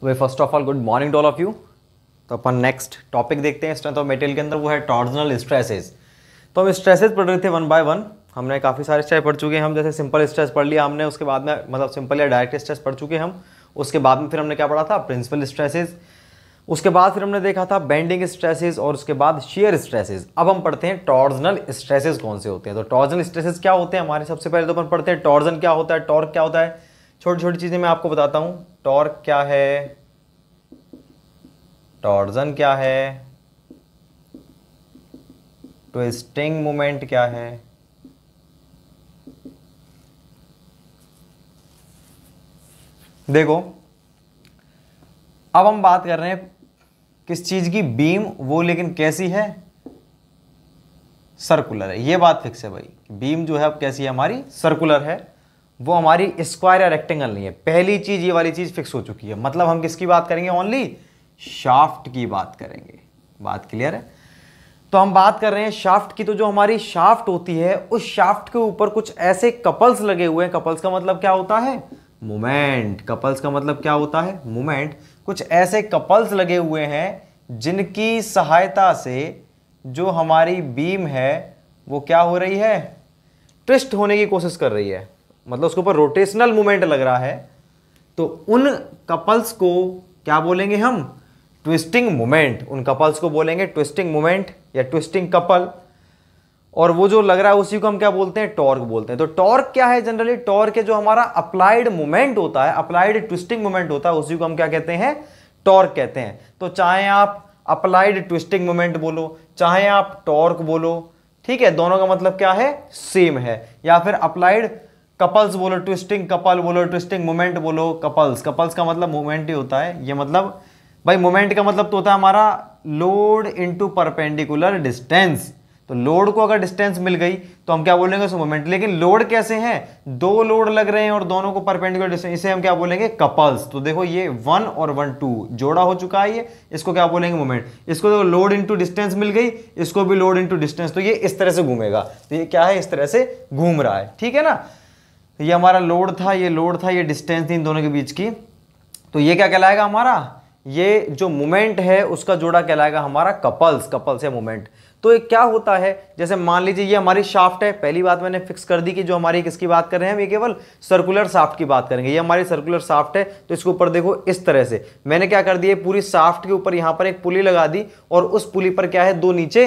तो भाई first of all good morning to all of you तो अपन नेक्स्ट टॉपिक देखते हैं स्ट्रेंथ ऑफ मेटेरियल के अंदर वो है टॉर्जनल स्ट्रेसेस तो हम स्ट्रेसेस पढ़ रहे थे वन बाय वन हमने काफ़ी सारे स्ट्रेस पढ़ चुके हैं हम जैसे सिंपल स्ट्रेस पढ़ लिया हमने उसके बाद में मतलब सिंपल या डायरेक्ट स्ट्रेस पढ़ चुके हैं हम उसके बाद में फिर हमने क्या पढ़ा था प्रिंसिपल स्ट्रेसेज उसके बाद फिर हमने देखा था बेंडिंग स्ट्रेसेस और उसके बाद शेयर स्ट्रेसेस अब हम पढ़ते हैं टॉर्जनल स्ट्रेसेस कौन से होते हैं तो टॉर्जनल स्ट्रेसेस क्या होते हैं हमारे सबसे पहले तो अपन पढ़ते हैं टॉर्जन क्या होता है टॉर्क क्या होता है छोटी छोटी चीज़ें मैं आपको बताता हूं टॉर्क क्या है टॉर्जन क्या है ट्विस्टिंग मोमेंट क्या है देखो अब हम बात कर रहे हैं किस चीज़ की बीम वो लेकिन कैसी है सर्कुलर है ये बात फिक्स है भाई बीम जो है अब कैसी है हमारी सर्कुलर है वो हमारी स्क्वायर या रेक्टेंगल नहीं है पहली चीज़ ये वाली चीज़ फिक्स हो चुकी है मतलब हम किसकी बात करेंगे ओनली शाफ्ट की बात करेंगे बात क्लियर है तो हम बात कर रहे हैं शाफ्ट की तो जो हमारी शाफ्ट होती है उस शाफ्ट के ऊपर कुछ ऐसे कपल्स लगे हुए हैं कपल्स का मतलब क्या होता है मोमेंट कपल्स का मतलब क्या होता है मोमेंट कुछ ऐसे कपल्स लगे हुए हैं जिनकी सहायता से जो हमारी बीम है वो क्या हो रही है ट्विस्ट होने की कोशिश कर रही है मतलब उसके ऊपर रोटेशनल मूवमेंट लग रहा है तो उन कपल्स को क्या बोलेंगे हम ट्विस्टिंग मोमेंट उन कपल्स को बोलेंगे ट्विस्टिंग मोमेंट या ट्विस्टिंग कपल और वो जो लग रहा है उसी को हम क्या बोलते हैं टॉर्क बोलते हैं तो टॉर्क क्या है जनरली टॉर्क जो हमारा अप्लाइड मोमेंट होता है अप्लाइड ट्विस्टिंग मोमेंट होता है उसी को हम क्या कहते हैं टॉर्क कहते हैं तो चाहे आप अप्लाइड ट्विस्टिंग मोमेंट बोलो चाहे आप टॉर्क बोलो ठीक है दोनों का मतलब क्या है सेम है या फिर अप्लाइड कपल्स बोलो ट्विस्टिंग कपल बोलो ट्विस्टिंग मोमेंट बोलो कपल्स कपल्स का मतलब मोमेंट ही होता है ये मतलब भाई मोमेंट का मतलब तो होता है हमारा लोड इनटू परपेंडिकुलर डिस्टेंस तो लोड को अगर डिस्टेंस मिल गई तो हम क्या बोलेंगे सो मोमेंट लेकिन लोड कैसे हैं दो लोड लग रहे हैं और दोनों को परपेंडिकुलर डिस्टेंस इसे हम क्या बोलेंगे कपल्स तो देखो ये वन और वन टू जोड़ा हो चुका है ये इसको क्या बोलेंगे मोमेंट इसको देखो लोड इनटू डिस्टेंस मिल गई इसको भी लोड इनटू डिस्टेंस तो ये इस तरह से घूमेगा तो ये क्या है इस तरह से घूम रहा है ठीक है ना तो ये हमारा लोड था ये लोड था ये डिस्टेंस थी इन दोनों के बीच की तो ये क्या कहलाएगा हमारा ये जो मोमेंट है उसका जोड़ा कहलाएगा हमारा कपल्स कपल्स है मोमेंट तो ये क्या होता है जैसे मान लीजिए ये हमारी शाफ्ट है पहली बात मैंने फिक्स कर दी कि जो हमारी किसकी बात कर रहे हैं हम ये केवल सर्कुलर साफ्ट की बात करेंगे ये हमारी सर्कुलर साफ्ट है तो इसके ऊपर देखो इस तरह से मैंने क्या कर दिया पूरी साफ्ट के ऊपर यहाँ पर एक पुली लगा दी और उस पुली पर क्या है दो नीचे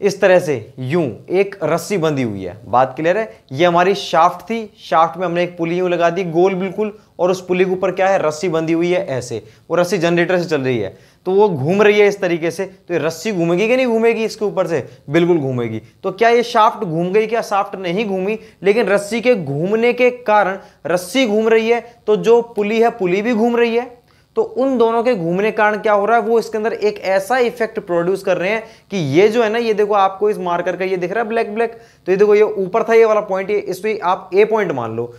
इस तरह से यूं एक रस्सी बंधी हुई है बात क्लियर है ये हमारी शाफ्ट थी शाफ्ट में हमने एक पुली यूं लगा दी गोल बिल्कुल और उस पुली के ऊपर क्या है रस्सी बंधी हुई है ऐसे वो रस्सी जनरेटर से चल रही है तो वो घूम रही है इस तरीके से तो ये रस्सी घूमेगी कि नहीं घूमेगी इसके ऊपर से बिल्कुल घूमेगी तो क्या ये शाफ्ट घूम गई क्या शाफ्ट नहीं घूमी लेकिन रस्सी के घूमने के कारण रस्सी घूम रही है तो जो पुली है पुली भी घूम रही है तो उन दोनों के घूमने कारण क्या हो रहा है वो इसके अंदर एक ऐसा इफेक्ट प्रोड्यूस कर रहे हैं कि ये जो है ना ये देखो आपको इस मार्कर का ये दिख रहा है ब्लैक ब्लैक तो ये देखो ये ऊपर था ये वाला पॉइंट ये इस पर आप ए पॉइंट मान लो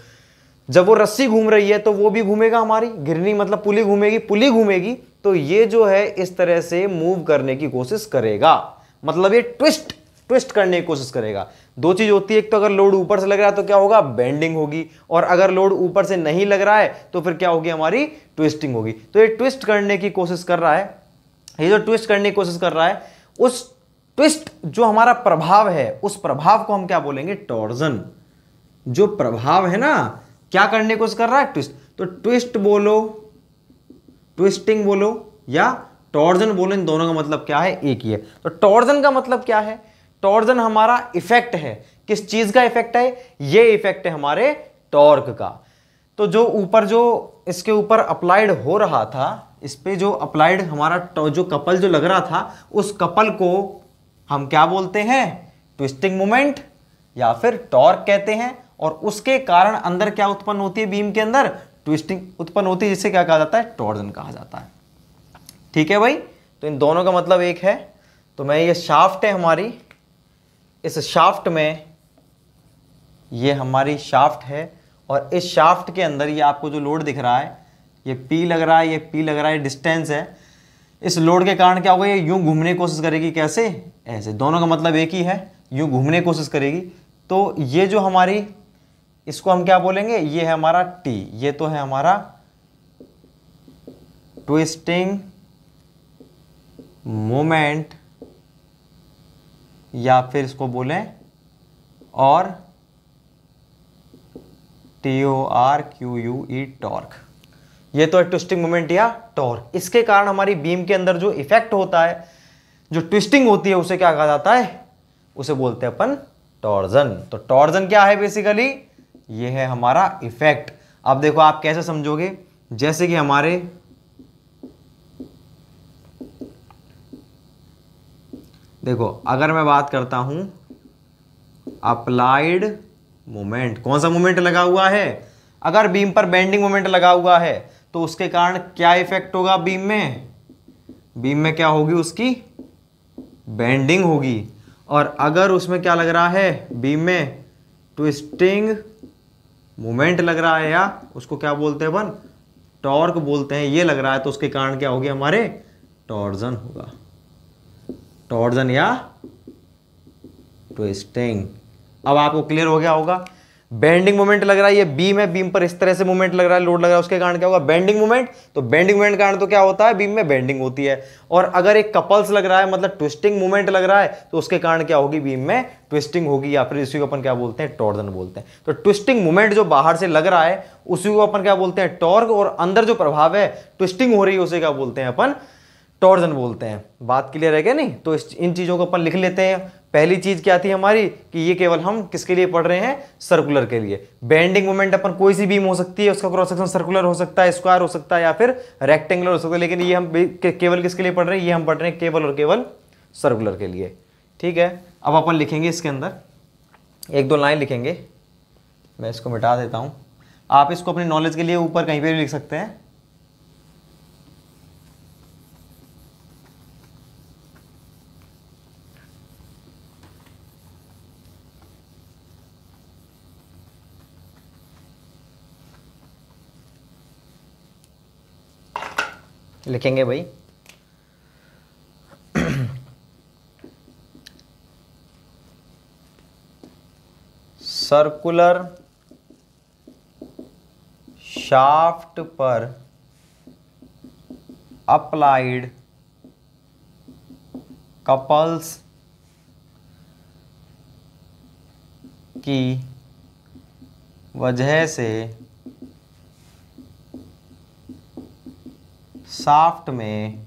जब वो रस्सी घूम रही है तो वो भी घूमेगा हमारी घिरनी मतलब पुली घूमेगी पुली घूमेगी तो ये जो है इस तरह से मूव करने की कोशिश करेगा मतलब ये ट्विस्ट ट्विस्ट करने की कोशिश करेगा दो चीज़ होती है एक तो अगर लोड ऊपर से लग रहा है तो क्या होगा बेंडिंग होगी और अगर लोड ऊपर से नहीं लग रहा है तो फिर क्या होगी हमारी ट्विस्टिंग होगी तो ये ट्विस्ट करने की कोशिश कर रहा है ये जो ट्विस्ट करने की कोशिश कर रहा है उस ट्विस्ट जो हमारा प्रभाव है उस प्रभाव को हम क्या बोलेंगे टॉर्जन जो प्रभाव है ना क्या करने की कोशिश कर रहा है ट्विस्ट तो ट्विस्ट बोलो ट्विस्टिंग बोलो या टॉर्जन बोलो इन दोनों का मतलब क्या है एक ही है तो टॉर्जन का मतलब क्या है टॉर्जन हमारा इफेक्ट है किस चीज का इफेक्ट है ये इफेक्ट है हमारे टॉर्क का तो जो ऊपर जो इसके ऊपर अप्लाइड हो रहा था इस पर जो अप्लाइड हमारा जो कपल जो लग रहा था उस कपल को हम क्या बोलते हैं ट्विस्टिंग मोमेंट या फिर टॉर्क कहते हैं और उसके कारण अंदर क्या उत्पन्न होती है बीम के अंदर ट्विस्टिंग उत्पन्न होती है जिसे क्या कहा जाता है टॉर्जन कहा जाता है ठीक है भाई तो इन दोनों का मतलब एक है तो मैं ये शाफ्ट है हमारी इस शाफ्ट में ये हमारी शाफ्ट है और इस शाफ्ट के अंदर ये आपको जो लोड दिख रहा है ये पी लग रहा है ये पी लग रहा है डिस्टेंस है इस लोड के कारण क्या होगा ये यूं घूमने की कोशिश करेगी कैसे ऐसे दोनों का मतलब एक ही है यूं घूमने की कोशिश करेगी तो ये जो हमारी इसको हम क्या बोलेंगे ये है हमारा टी ये तो है हमारा ट्विस्टिंग मोमेंट या फिर इसको बोलें और T O R Q U E torque ये तो है ट्विस्टिंग मोमेंट या टॉर्क इसके कारण हमारी बीम के अंदर जो इफेक्ट होता है जो ट्विस्टिंग होती है उसे क्या कहा जाता है उसे बोलते हैं अपन टॉर्जन तो टॉर्जन क्या है बेसिकली ये है हमारा इफेक्ट अब देखो आप कैसे समझोगे जैसे कि हमारे देखो अगर मैं बात करता हूं अप्लाइड मोमेंट कौन सा मोमेंट लगा हुआ है अगर बीम पर बेंडिंग मोमेंट लगा हुआ है तो उसके कारण क्या इफेक्ट होगा बीम में बीम में क्या होगी उसकी बेंडिंग होगी और अगर उसमें क्या लग रहा है बीम में ट्विस्टिंग मोमेंट लग रहा है या उसको क्या बोलते हैं अपन टॉर्क बोलते हैं ये लग रहा है तो उसके कारण क्या होगी हमारे टॉर्जन होगा टॉर्जन या ट्विस्टिंग अब आपको क्लियर हो गया होगा बेंडिंग मोमेंट लग रहा है ये बीम है बीम पर इस तरह से मोमेंट लग रहा है लोड लग रहा है उसके कारण क्या होगा बेंडिंग मोमेंट तो बेंडिंग मोमेंट कारण तो क्या होता है बीम में बेंडिंग होती है और अगर एक कपल्स लग रहा है मतलब ट्विस्टिंग मोमेंट लग रहा है तो उसके कारण क्या होगी बीम में ट्विस्टिंग होगी या फिर इसी को अपन क्या बोलते हैं टॉर्जन बोलते हैं तो ट्विस्टिंग मूवमेंट जो बाहर से लग रहा है उसी को अपन क्या बोलते हैं टॉर्क और अंदर जो प्रभाव है ट्विस्टिंग हो रही है उसे क्या बोलते हैं अपन टॉर्जन बोलते हैं बात क्लियर है क्या नहीं तो इस इन चीज़ों को अपन लिख लेते हैं पहली चीज़ क्या थी हमारी कि ये केवल हम किसके लिए पढ़ रहे हैं सर्कुलर के लिए बेंडिंग मोमेंट अपन कोई सी बीम हो सकती है उसका क्रॉस सेक्शन सर्कुलर हो सकता है स्क्वायर हो सकता है या फिर रेक्टेंगुलर हो सकता है लेकिन ये हम के, केवल किसके लिए पढ़ रहे हैं ये हम पढ़ रहे हैं केवल और केवल सर्कुलर के लिए ठीक है अब अपन लिखेंगे इसके अंदर एक दो लाइन लिखेंगे मैं इसको मिटा देता हूँ आप इसको अपनी नॉलेज के लिए ऊपर कहीं पर भी लिख सकते हैं लिखेंगे भाई सर्कुलर शाफ्ट पर अप्लाइड कपल्स की वजह से साफ्ट में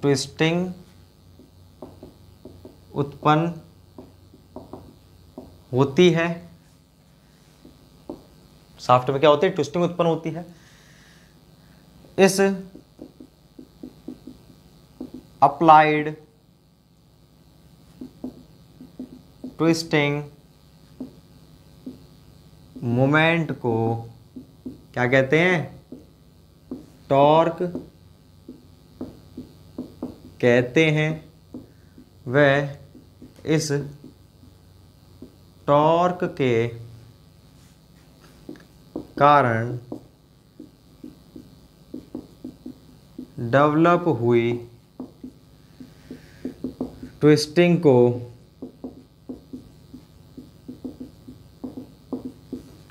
ट्विस्टिंग उत्पन्न होती है साफ्ट में क्या होती है ट्विस्टिंग उत्पन्न होती है इस अप्लाइड ट्विस्टिंग मोमेंट को क्या कहते हैं टॉर्क कहते हैं वह इस टॉर्क के कारण डेवलप हुई ट्विस्टिंग को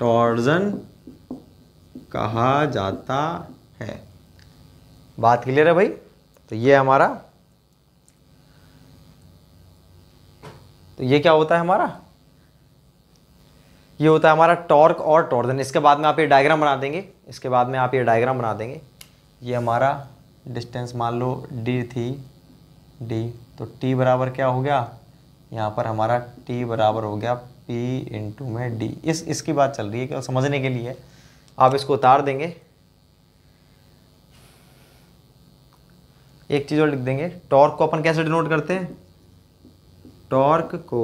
टॉर्जन कहा जाता है बात क्लियर है भाई तो ये हमारा तो ये क्या होता है हमारा ये होता है हमारा टॉर्क और टॉर्जन इसके बाद में आप ये डायग्राम बना देंगे इसके बाद में आप ये डायग्राम बना देंगे ये हमारा डिस्टेंस मान लो डी थी डी तो टी बराबर क्या हो गया यहाँ पर हमारा टी बराबर हो गया पी इंटू में डी इस इसकी बात चल रही है क्या समझने के लिए आप इसको उतार देंगे एक चीज़ और लिख देंगे टॉर्क को अपन कैसे डिनोट करते हैं टॉर्क को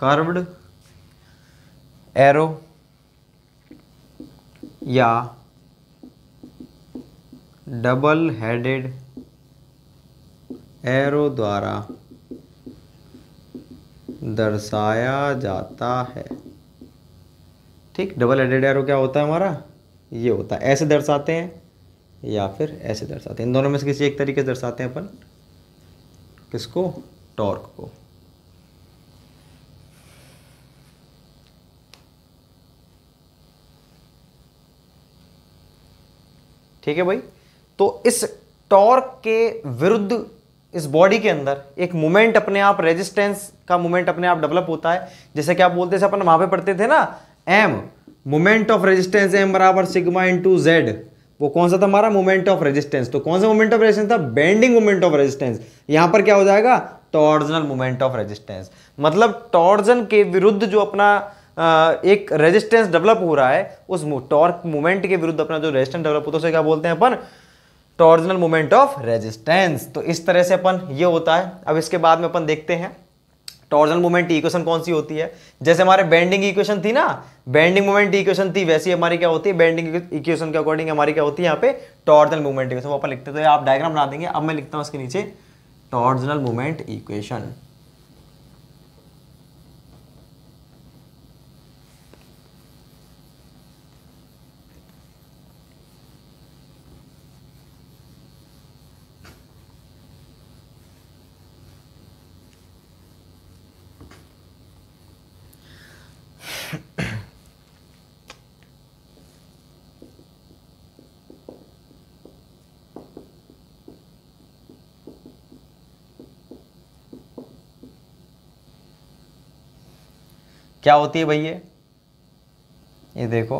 कर्व्ड एरो या डबल हेडेड एरो द्वारा दर्शाया जाता है ठीक डबल हेडेड एरो क्या होता है हमारा ये होता है ऐसे दर्शाते हैं या फिर ऐसे दर्शाते हैं इन दोनों में से किसी एक तरीके से दर्शाते हैं अपन किसको टॉर्क को ठीक है भाई तो इस टॉर्क के विरुद्ध इस बॉडी के अंदर एक मोमेंट अपने आप रेजिस्टेंस का मोमेंट अपने आप डेवलप होता है जैसे कि आप बोलते थे अपन वहां पे पढ़ते थे ना M moment of resistance M बराबर सिग्मा इंटू जेड वो कौन सा था हमारा मोमेंट ऑफ रेजिस्टेंस तो कौन सा मोमेंट ऑफ रेजिस्टेंस था बेंडिंग मोमेंट ऑफ रेजिस्टेंस यहां पर क्या हो जाएगा टॉर्जनल मोमेंट ऑफ रेजिस्टेंस मतलब टॉर्जन के विरुद्ध जो अपना एक रेजिस्टेंस डेवलप हो रहा है उस टॉर्क मोमेंट के विरुद्ध अपना जो रेजिस्टेंस डेवलप होता है उसे क्या बोलते हैं अपन टॉर्जनल मोमेंट ऑफ रेजिस्टेंस तो इस तरह से अपन ये होता है अब इसके बाद में अपन देखते हैं टॉर्जनल मोमेंट इक्वेशन कौन सी होती है जैसे हमारे बेंडिंग इक्वेशन थी ना बेंडिंग मोमेंट इक्वेशन थी वैसी हमारी क्या होती है बेंडिंग इक्वेशन के अकॉर्डिंग हमारी क्या होती है यहाँ पे टॉर्जनल मूवमेंट इक्वेशन वो अपन लिखते तो आप डायग्राम बना देंगे अब मैं लिखता हूँ उसके नीचे टॉर्जनल मूवमेंट इक्वेशन क्या होती है भैया ये देखो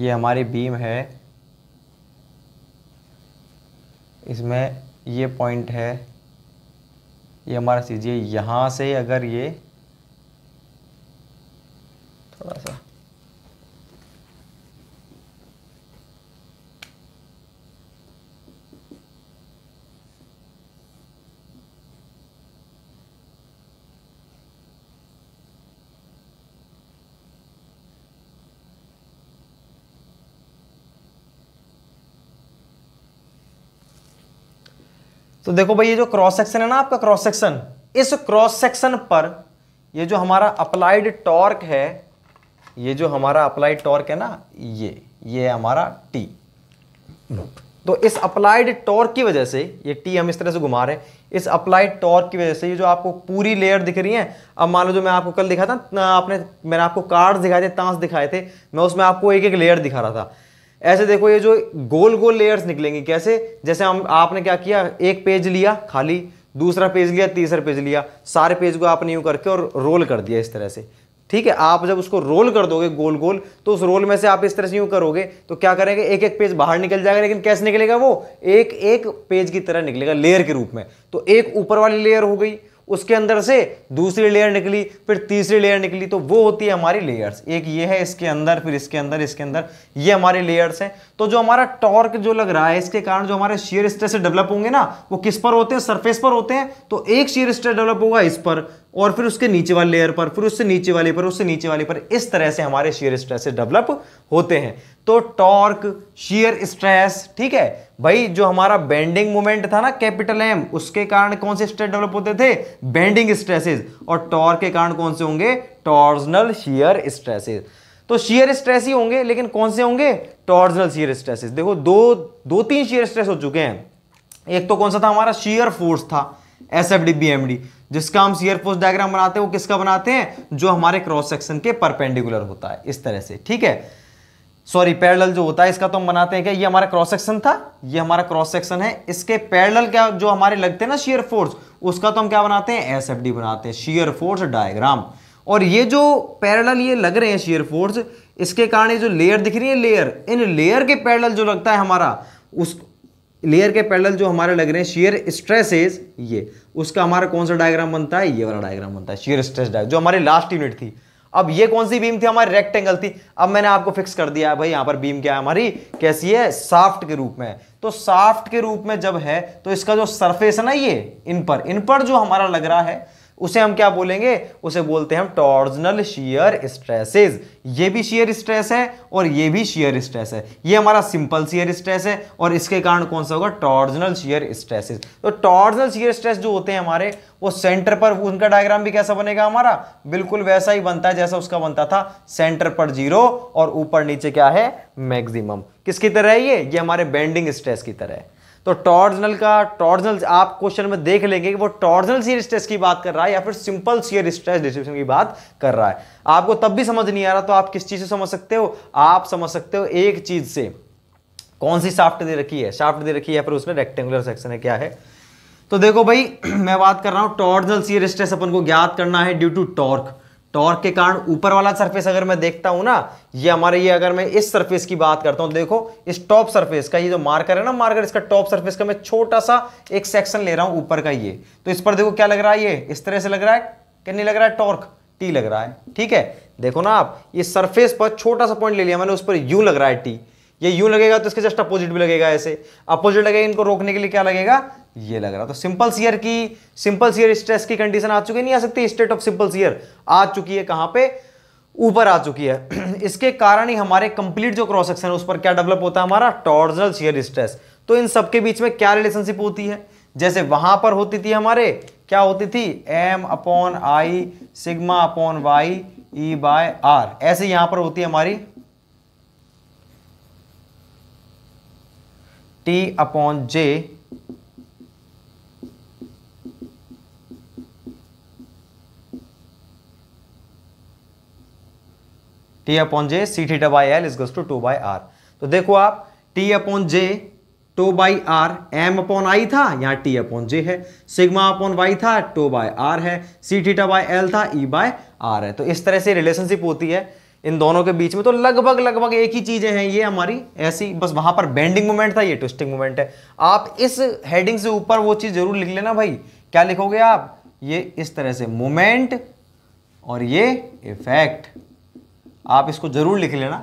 ये हमारी बीम है इसमें ये पॉइंट है ये हमारा सीजिए यहाँ से अगर ये तो देखो भाई ये जो क्रॉस सेक्शन है ना आपका क्रॉस सेक्शन इस क्रॉस सेक्शन पर ये जो हमारा अप्लाइड टॉर्क है ये जो हमारा अप्लाइड टॉर्क है ना ये ये हमारा टी तो इस अप्लाइड टॉर्क की वजह से ये टी हम इस तरह से घुमा रहे हैं इस अप्लाइड टॉर्क की वजह से ये जो आपको पूरी लेयर दिख रही है अब मान लो जो मैं आपको कल दिखा था आपने मैंने आपको कार्ड दिखाए थे तांस दिखाए थे मैं उसमें आपको एक एक लेयर दिखा रहा था ऐसे देखो ये जो गोल गोल लेयर्स निकलेंगे कैसे जैसे हम आपने क्या किया एक पेज लिया खाली दूसरा पेज लिया तीसरा पेज लिया सारे पेज को आपने यूँ करके और रोल कर दिया इस तरह से ठीक है आप जब उसको रोल कर दोगे गोल गोल तो उस रोल में से आप इस तरह से यूँ करोगे तो क्या करेंगे एक एक पेज बाहर निकल जाएगा लेकिन कैसे निकलेगा वो एक एक पेज की तरह निकलेगा लेयर के रूप में तो एक ऊपर वाली लेयर हो गई उसके अंदर से दूसरी लेयर निकली फिर तीसरी लेयर निकली तो वो होती है हमारी लेयर्स एक ये है इसके अंदर फिर इसके अंदर इसके अंदर ये हमारी लेयर्स हैं तो जो हमारा टॉर्क जो लग रहा है इसके कारण जो हमारे शेयर स्ट्रेस डेवलप होंगे ना वो किस पर होते हैं सरफेस पर होते हैं तो एक शेयर स्ट्रेस डेवलप होगा इस पर और फिर उसके नीचे वाले लेयर पर फिर उससे नीचे वाले पर उससे नीचे वाले पर इस तरह से हमारे शेयर स्ट्रेस डेवलप होते हैं तो टॉर्क शेयर स्ट्रेस ठीक है भाई जो हमारा बेंडिंग मोमेंट था ना कैपिटल एम उसके कारण कौन से स्ट्रेस डेवलप होते थे बेंडिंग स्ट्रेसेस और टॉर्क के कारण कौन से होंगे टॉर्जनल शेयर स्ट्रेसेस तो शेयर स्ट्रेस ही होंगे लेकिन कौन से होंगे टॉर्जनल शीयर स्ट्रेसेस देखो दो दो तीन शीयर स्ट्रेस हो चुके हैं एक तो कौन सा था हमारा शीयर फोर्स था S F D B M D जिसका हम सीयर फोर्स डायग्राम बनाते हैं वो किसका बनाते हैं जो हमारे क्रॉस सेक्शन के परपेंडिकुलर होता है इस तरह से ठीक है सॉरी पैरेलल जो होता है इसका तो हम बनाते हैं क्या ये हमारा क्रॉस सेक्शन था ये हमारा क्रॉस सेक्शन है इसके पैरेलल क्या जो हमारे लगते हैं ना शीयर फोर्स उसका तो हम क्या बनाते हैं एस एफ डी बनाते हैं शीयर फोर्स डायग्राम और ये जो पैरेलल ये लग रहे हैं शीयर फोर्स इसके कारण ये जो लेयर दिख रही है लेयर इन लेयर के पैरेलल जो लगता है हमारा उस लेयर के पैरेलल जो हमारे लग रहे हैं शेयर स्ट्रेसेस ये उसका हमारा कौन सा डायग्राम बनता है ये वाला डायग्राम बनता है शेयर स्ट्रेस डायग्राम जो हमारी लास्ट यूनिट थी अब ये कौन सी बीम थी हमारी रेक्टेंगल थी अब मैंने आपको फिक्स कर दिया है भाई यहां पर बीम क्या है हमारी कैसी है साफ्ट के रूप में तो साफ्ट के रूप में जब है तो इसका जो सरफेस है ना ये इन पर इन पर जो हमारा लग रहा है उसे हम क्या बोलेंगे उसे बोलते हैं हम टॉर्जनल शियर स्ट्रेसेस ये भी शियर स्ट्रेस है और ये भी शियर स्ट्रेस है ये हमारा सिंपल शियर स्ट्रेस है और इसके कारण कौन सा होगा टॉर्जनल शियर स्ट्रेसेस तो टॉर्जनल शियर स्ट्रेस जो होते हैं हमारे वो सेंटर पर उनका डायग्राम भी कैसा बनेगा हमारा बिल्कुल वैसा ही बनता है जैसा उसका बनता था सेंटर पर जीरो और ऊपर नीचे क्या है मैक्सिमम किसकी तरह है ये ये हमारे बेंडिंग स्ट्रेस की तरह है तो टॉर्जनल का टॉर्जनल आप क्वेश्चन में देख लेंगे कि वो टॉर्जनल सीयर स्ट्रेस की बात कर रहा है या फिर सिंपल सीयर स्ट्रेस डिस्ट्रीब्यूशन की बात कर रहा है आपको तब भी समझ नहीं आ रहा तो आप किस चीज़ से समझ सकते हो आप समझ सकते हो एक चीज़ से कौन सी शाफ्ट दे रखी है शाफ्ट दे रखी है फिर उसमें रेक्टेंगुलर सेक्शन है क्या है तो देखो भाई मैं बात कर रहा हूं टॉर्जनल सीयर स्ट्रेस अपन को ज्ञात करना है ड्यू टू टॉर्क टॉर्क के कारण ऊपर वाला सरफेस अगर मैं देखता हूं ना ये हमारे ये अगर मैं इस सरफेस की बात करता हूं देखो इस टॉप सरफेस का ये जो मार्कर है ना मार्कर इसका टॉप सरफेस का मैं छोटा सा एक सेक्शन ले रहा हूं ऊपर का ये तो इस पर देखो क्या लग रहा है ये इस तरह से लग रहा है क्या नहीं लग रहा है टॉर्क टी लग रहा है ठीक है देखो ना आप ये सरफेस पर छोटा सा पॉइंट ले लिया मैंने उस पर यू लग रहा है टी ये यू लगेगा तो इसके जस्ट अपोजिट भी लगेगा ऐसे अपोजिट लगेगा इनको रोकने के लिए क्या लगेगा ये लग रहा तो सिंपल सीयर की सिंपल सीयर स्ट्रेस की कंडीशन आ चुकी नहीं आ सकती स्टेट ऑफ सिंपल सीयर आ चुकी है कहां पे ऊपर आ चुकी है इसके कारण ही हमारे कंप्लीट जो क्रॉस सेक्शन है उस पर क्या डेवलप होता है हमारा टॉर्जनल सीयर स्ट्रेस तो इन सबके बीच में क्या रिलेशनशिप होती है जैसे वहां पर होती थी हमारे क्या होती थी M upon I sigma upon Y E by R ऐसे यहां पर होती है हमारी T upon J T upon J C theta by L goes to tau by R तो देखो आप T upon J tau by R M upon I था यहां टी अपॉन जे है सिग्मा अपॉन वाई था टो बाय आर है C theta by L था ई by R है तो इस तरह से रिलेशनशिप होती है इन दोनों के बीच में तो लगभग लगभग एक ही चीज़ें हैं ये हमारी ऐसी बस वहां पर बेंडिंग मोमेंट था ये ट्विस्टिंग मोमेंट है आप इस हेडिंग से ऊपर वो चीज़ जरूर लिख लेना भाई क्या लिखोगे आप ये इस तरह से मोमेंट और ये इफेक्ट आप इसको जरूर लिख लेना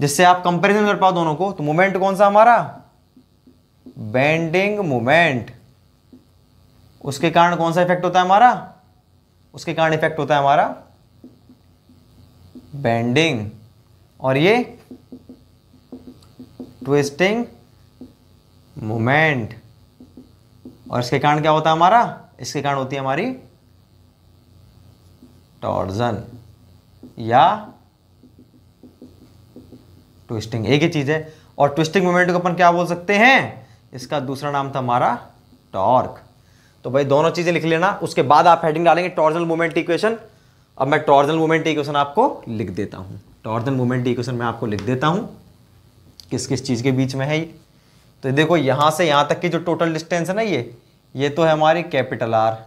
जिससे आप कंपेरिजन कर पाओ दोनों को तो मोमेंट कौन सा हमारा बेंडिंग मोमेंट उसके कारण कौन सा इफेक्ट होता है हमारा उसके कारण इफेक्ट होता है हमारा बेंडिंग और ये ट्विस्टिंग मोमेंट और इसके कारण क्या होता है हमारा इसके कारण होती है हमारी टॉर्जन या ट्विस्टिंग एक ही चीज है और ट्विस्टिंग मोमेंट को अपन क्या बोल सकते हैं इसका दूसरा नाम था हमारा टॉर्क तो भाई दोनों चीजें लिख लेना उसके बाद आप हेडिंग डालेंगे टॉर्जनल मोमेंट इक्वेशन अब मैं टॉर्जन मूवमेंट इक्वेशन आपको लिख देता हूँ टॉर्जन मूवमेंट इक्वेशन मैं आपको लिख देता हूँ किस किस चीज़ के बीच में है ये तो देखो यहाँ से यहाँ तक की जो टोटल डिस्टेंस है ना ये ये तो है हमारी कैपिटल आर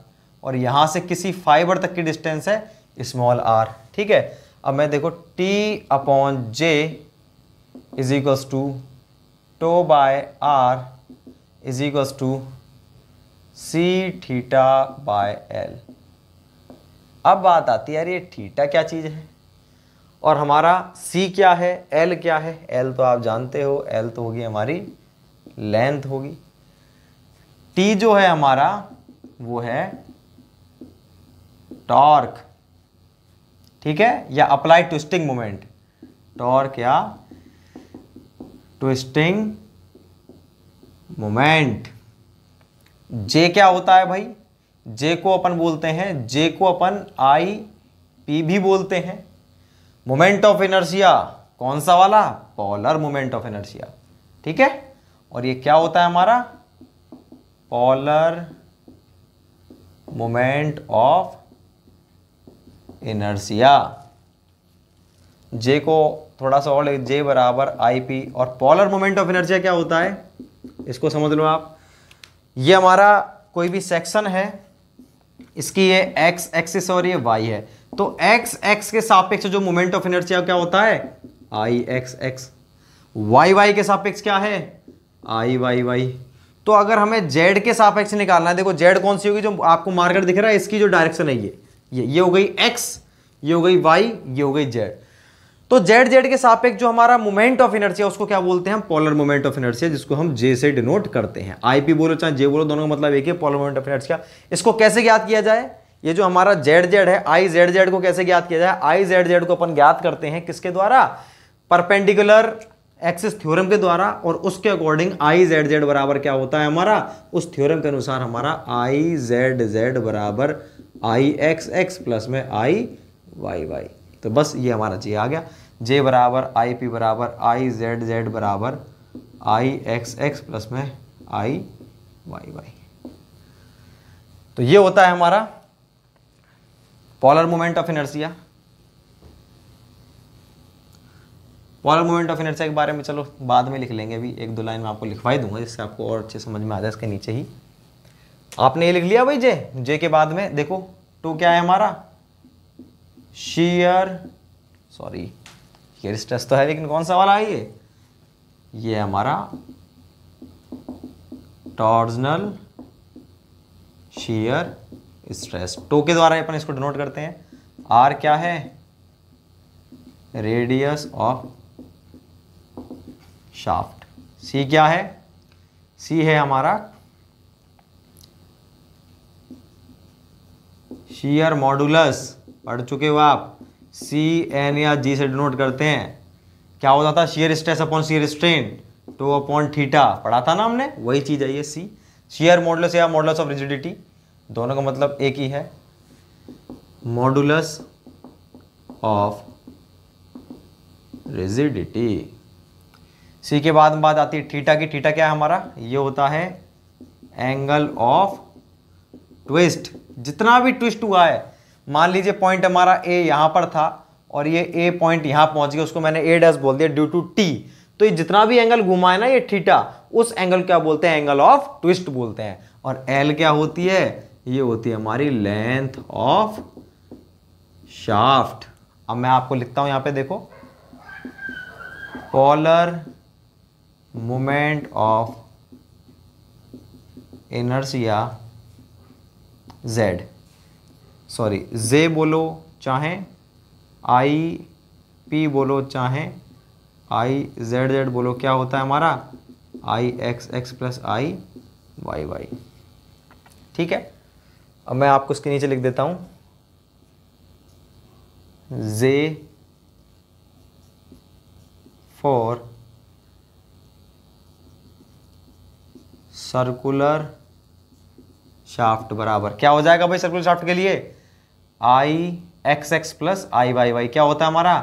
और यहाँ से किसी फाइबर तक की डिस्टेंस है स्मॉल आर ठीक है अब मैं देखो T upon J is equals to tau by R is equals to C theta by L अब बात आती है यार ये थीटा क्या चीज़ है और हमारा सी क्या है एल क्या है एल तो आप जानते हो एल तो होगी हमारी लेंथ होगी टी जो है हमारा वो है टॉर्क ठीक है या अप्लाई ट्विस्टिंग मोमेंट टॉर्क या ट्विस्टिंग मोमेंट जे क्या होता है भाई जे को अपन बोलते हैं जे को अपन आई पी भी बोलते हैं मोमेंट ऑफ एनर्जिया कौन सा वाला पॉलर मोमेंट ऑफ एनर्जिया ठीक है और ये क्या होता है हमारा पॉलर मोमेंट ऑफ एनर्जिया जे को थोड़ा सा और जे बराबर आई पी और पॉलर मोमेंट ऑफ एनर्जिया क्या होता है इसको समझ लो आप ये हमारा कोई भी सेक्शन है इसकी ये एक्स एक्सिस और ये वाई है तो एक्स एक्स के सापेक्ष जो मोमेंट ऑफ इनर्शिया क्या होता है I X X Y Y के सापेक्ष क्या है आई वाई वाई तो अगर हमें जेड के सापेक्ष निकालना है देखो जेड कौन सी होगी जो आपको मार्केट दिख रहा है इसकी जो डायरेक्शन है ये ये हो गई एक्स ये हो गई वाई ये हो गई जेड तो जेड जेड के सापेक्ष जो हमारा मोमेंट ऑफ है उसको क्या बोलते हैं हम पोलर मोमेंट ऑफ है जिसको हम जे से डिनोट करते हैं आईपी बोलो चाहे जे बोलो दोनों का मतलब एक ही पॉलर मोमेंट ऑफ इनर्शिया इसको कैसे ज्ञात किया जाए ये जो हमारा जेड जेड है आई जेड जेड को कैसे ज्ञात किया जाए आई जेड जेड को अपन ज्ञात करते हैं किसके द्वारा परपेंडिकुलर एक्सिस थ्योरम के द्वारा और उसके अकॉर्डिंग आई जेड जेड बराबर क्या होता है हमारा उस थ्योरम के अनुसार हमारा आई जेड जेड बराबर आई एक्स एक्स प्लस में आई वाई वाई तो बस ये हमारा चाहिए आ गया जे बराबर आई पी बराबर आई जेड जेड बराबर आई एक्स एक्स प्लस में आई वाई वाई तो ये होता है हमारा polar moment of inertia polar moment of inertia के बारे में चलो बाद में लिख लेंगे अभी एक दो लाइन में आपको लिखवाई दूंगा जिससे आपको और अच्छे समझ में आ जाए इसके नीचे ही आपने ये लिख लिया भाई जे जे के बाद में देखो टू क्या है हमारा शेयर सॉरी शेयर स्ट्रेस तो है लेकिन कौन सा वाला है ये ये हमारा टॉर्जनल शेयर स्ट्रेस टो के द्वारा अपन इसको डिनोट करते हैं आर क्या है रेडियस ऑफ शाफ्ट सी क्या है सी है हमारा शीयर मॉडुलस पढ़ चुके हो आप सी एन या जी से डिनोट करते हैं क्या होता था shear stress upon shear strain tau upon theta पढ़ा था ना हमने वही चीज़ आई है सी शेयर मॉडल्स या मॉडल्स ऑफ रिजिडिटी दोनों का मतलब एक ही है मॉडुलस ऑफ रिजिडिटी सी के बाद बात आती है थीटा की थीटा क्या है हमारा ये होता है एंगल ऑफ ट्विस्ट जितना भी ट्विस्ट हुआ है मान लीजिए पॉइंट हमारा ए यहाँ पर था और ये ए पॉइंट यहाँ पहुँच गया उसको मैंने ए डैश बोल दिया ड्यू टू टी तो ये जितना भी एंगल घुमाए ना ये थीटा उस एंगल क्या बोलते हैं एंगल ऑफ ट्विस्ट बोलते हैं और एल क्या होती है ये होती है हमारी लेंथ ऑफ शाफ्ट अब मैं आपको लिखता हूं यहां पे देखो polar moment of inertia Z sorry J बोलो चाहे आई पी बोलो चाहे आई जेड जेड बोलो क्या होता है हमारा I X X plus I Y Y ठीक है अब मैं आपको इसके नीचे लिख देता हूँ जे फॉर सर्कुलर शाफ्ट बराबर क्या हो जाएगा भाई सर्कुलर शाफ्ट के लिए I X X plus I Y Y क्या होता है हमारा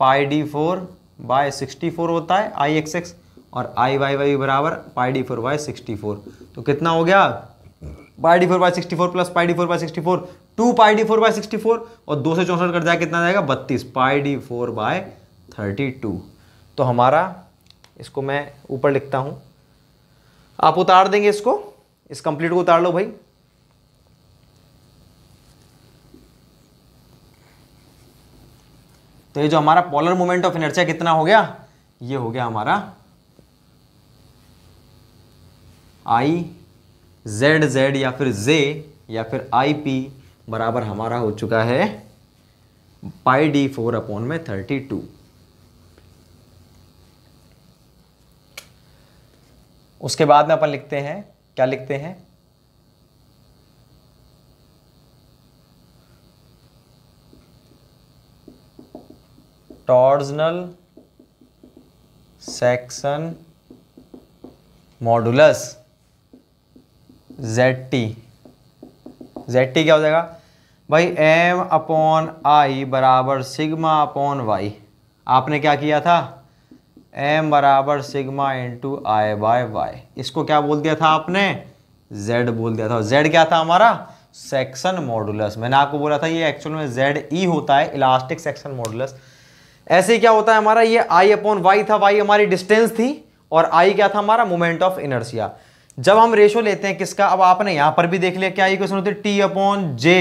pi D four by sixty four होता है आई एक्स एक्स और आई वाई वाई बराबर pi D four by sixty four तो कितना हो गया pi D four by sixty four plus pi D four by sixty four two pi D four by sixty four और दो से चौंसठ कट जाए कितना जाएगा बत्तीस pi D four by thirty two तो हमारा इसको मैं ऊपर लिखता हूँ आप उतार देंगे इसको इस कंप्लीट को उतार लो भाई तो ये जो हमारा पोलर मोमेंट ऑफ इनर्जिया कितना हो गया ये हो गया हमारा आई जेड जेड या फिर जे या फिर आई पी बराबर हमारा हो चुका है पाई डी फोर अपॉन में थर्टी टू उसके बाद में अपन लिखते हैं क्या लिखते हैं torsional section modulus Z T Z T क्या हो जाएगा भाई एम अपॉन आई बराबर सिग्मा अपॉन वाई आपने क्या किया था एम बराबर sigma into I by Y इसको क्या बोल दिया था आपने जेड बोल दिया था जेड क्या था हमारा सेक्शन मॉडुलस मैंने आपको बोला था ये एक्चुअल में जेड ई e होता है इलास्टिक सेक्शन मॉडुलस ऐसे क्या होता है हमारा ये आई अपॉन वाई था वाई हमारी डिस्टेंस थी और आई क्या था हमारा मोमेंट ऑफ इनर्सिया जब हम रेशो लेते हैं किसका अब आपने यहां पर भी देख लिया क्या आई क्वेश्चन होती है टी अपॉन जे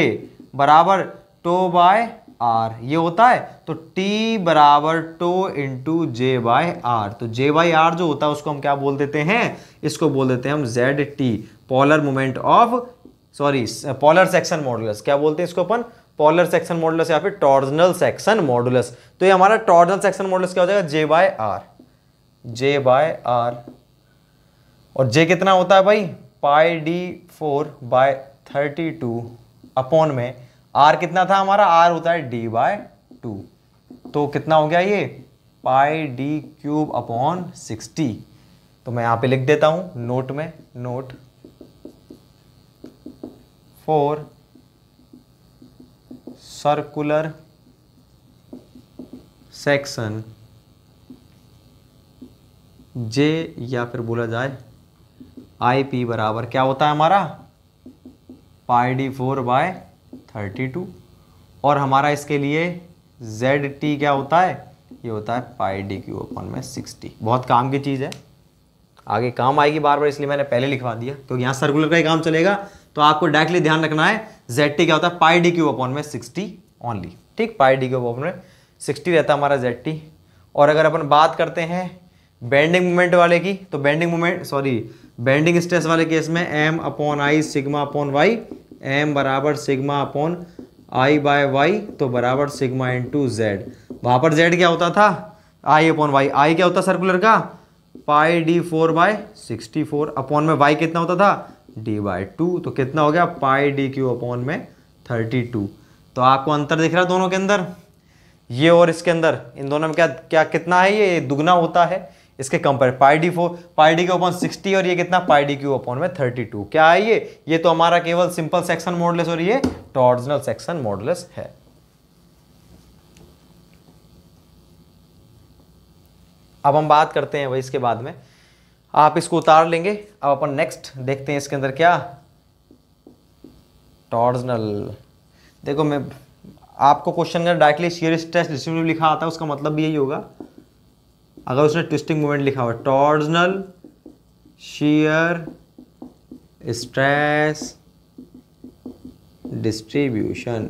बराबर टो बाय आर ये होता है तो टी बराबर tau into J by R तो जे बाई आर जो होता है उसको हम क्या बोल देते हैं इसको बोल देते हैं हम Z T polar moment of sorry polar section modulus क्या बोलते हैं इसको अपन पॉलर सेक्शन मॉडुलस या फिर टॉर्जनल सेक्शन मॉडुलस तो ये हमारा टॉर्जनल सेक्शन मॉडुलस क्या हो जाएगा J by R J by R और जे कितना होता है भाई pi D four by thirty two upon में आर कितना था हमारा आर होता है डी बाय टू तो कितना हो गया ये pi D cube upon sixty तो मैं यहां पे लिख देता हूं नोट में note for circular section J या फिर बोला जाए आई पी बराबर क्या होता है हमारा pi D four by thirty two और हमारा इसके लिए जेड टी क्या होता है ये होता है पाई डी क्यू अपन में सिक्सटी बहुत काम की चीज़ है आगे काम आएगी बार बार इसलिए मैंने पहले लिखवा दिया क्योंकि तो यहाँ सर्कुलर का ही काम चलेगा तो आपको डायरेक्टली ध्यान रखना है जेड टी क्या होता है पाई डी क्यू अपॉन में सिक्सटी ओनली ठीक पाई डी क्यू अपॉन में सिक्सटी रहता है हमारा जेड टी और अगर अपन बात करते हैं बेंडिंग मोमेंट वाले की तो bending moment sorry bending stress वाले केस में M upon I sigma upon Y M बराबर sigma upon I by Y तो बराबर सिग्मा इंटू जेड वहाँ पर जेड क्या होता था आई अपॉन वाई आई क्या होता सर्कुलर का pi D four by sixty four upon में वाई कितना होता था डी बाई टू तो कितना हो गया पाई डी क्यू अपॉन में थर्टी टू तो आपको अंतर दिख रहा है दोनों के अंदर ये और इसके अंदर इन दोनों में क्या क्या कितना है ये दुगना होता है इसके compare pi D four pi D cube upon sixty और ये कितना पाई डी क्यू अपॉन में थर्टी टू क्या है ये ये तो हमारा केवल सिंपल सेक्शन मॉडलेस और ये टॉर्जनल सेक्शन मॉडलेस है अब हम बात करते हैं वही इसके बाद में आप इसको उतार लेंगे अब अपन नेक्स्ट देखते हैं इसके अंदर क्या टॉर्जनल देखो मैं आपको क्वेश्चन में डायरेक्टली शेयर स्ट्रेस डिस्ट्रीब्यूट लिखा आता है उसका मतलब भी यही होगा अगर उसने ट्विस्टिंग मूवमेंट लिखा हुआ टॉर्जनल शेयर स्ट्रेस डिस्ट्रीब्यूशन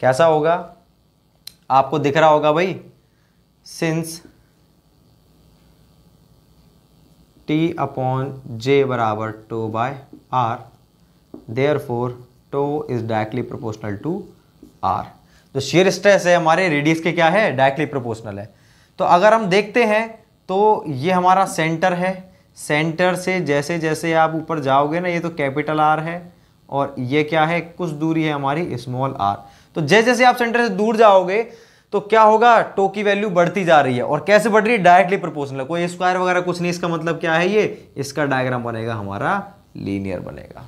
कैसा होगा आपको दिख रहा होगा भाई सिंस टी अपॉन जे बराबर tau by R therefore tau is directly proportional to R जो शेयर स्ट्रेस है हमारे रेडियस के क्या है डायरेक्टली प्रोपोर्शनल है तो अगर हम देखते हैं तो ये हमारा सेंटर है सेंटर से जैसे जैसे आप ऊपर जाओगे ना ये तो कैपिटल आर है और ये क्या है कुछ दूरी है हमारी स्मॉल आर तो जैसे जैसे आप सेंटर से दूर जाओगे तो क्या होगा टो की वैल्यू बढ़ती जा रही है और कैसे बढ़ रही है डायरेक्टली प्रोपोर्शनल कोई स्क्वायर वगैरह कुछ नहीं इसका मतलब क्या है ये इसका डायग्राम बनेगा हमारा लीनियर बनेगा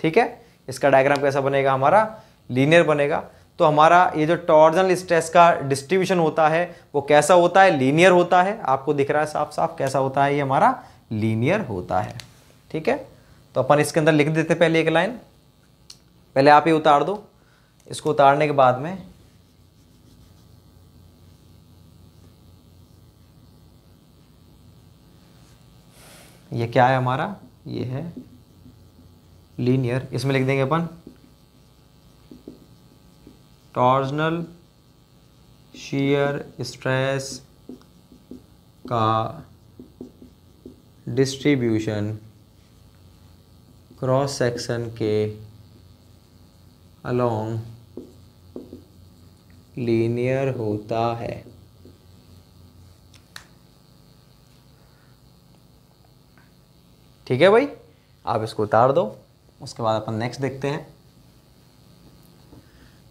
ठीक है इसका डायग्राम कैसा बनेगा हमारा लीनियर बनेगा तो हमारा ये जो टॉर्जनल स्ट्रेस का डिस्ट्रीब्यूशन होता है वो कैसा होता है लीनियर होता है आपको दिख रहा है साफ साफ कैसा होता है ये हमारा लीनियर होता है ठीक है तो अपन इसके अंदर लिख देते पहले एक लाइन पहले आप ये उतार दो इसको उतारने के बाद में ये क्या है हमारा ये है लीनियर इसमें लिख देंगे अपन टॉर्जनल शीयर स्ट्रेस का डिस्ट्रीब्यूशन क्रॉस सेक्शन के अलोंग लीनियर होता है ठीक है भाई आप इसको उतार दो उसके बाद अपन नेक्स्ट देखते हैं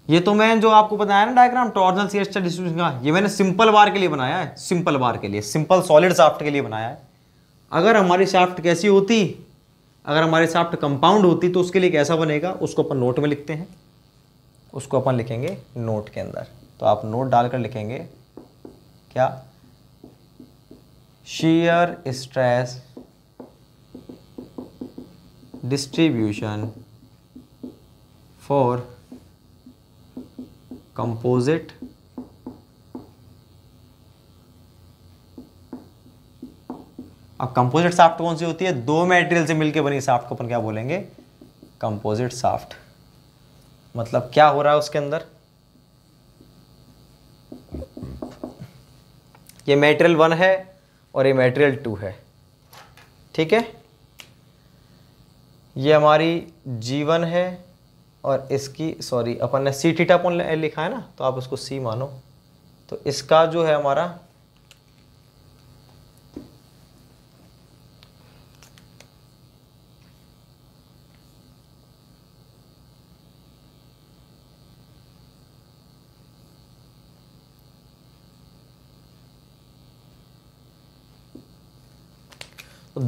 ये तो मैं जो आपको बताया ना diagram torsional shear stress distribution का ये मैंने सिंपल बार के लिए बनाया है सिंपल बार के लिए सिंपल सॉलिड साफ्ट के लिए बनाया है अगर हमारी साफ्ट कैसी होती अगर हमारी साफ्ट कंपाउंड होती तो उसके लिए कैसा बनेगा उसको अपन नोट में लिखते हैं उसको अपन लिखेंगे नोट के अंदर तो आप नोट डालकर लिखेंगे क्या shear stress distribution for composite अब कंपोजिट साफ्ट कौन सी होती है दो मेटेरियल से मिलकर बनी साफ्ट को अपन क्या बोलेंगे कंपोजिट साफ्ट मतलब क्या हो रहा है उसके अंदर ये मेटेरियल वन है और ये मेटेरियल टू है ठीक है ये हमारी जीवन है और इसकी सॉरी अपन ने सी टीटा अपन लिखा है ना तो आप उसको सी मानो तो इसका जो है हमारा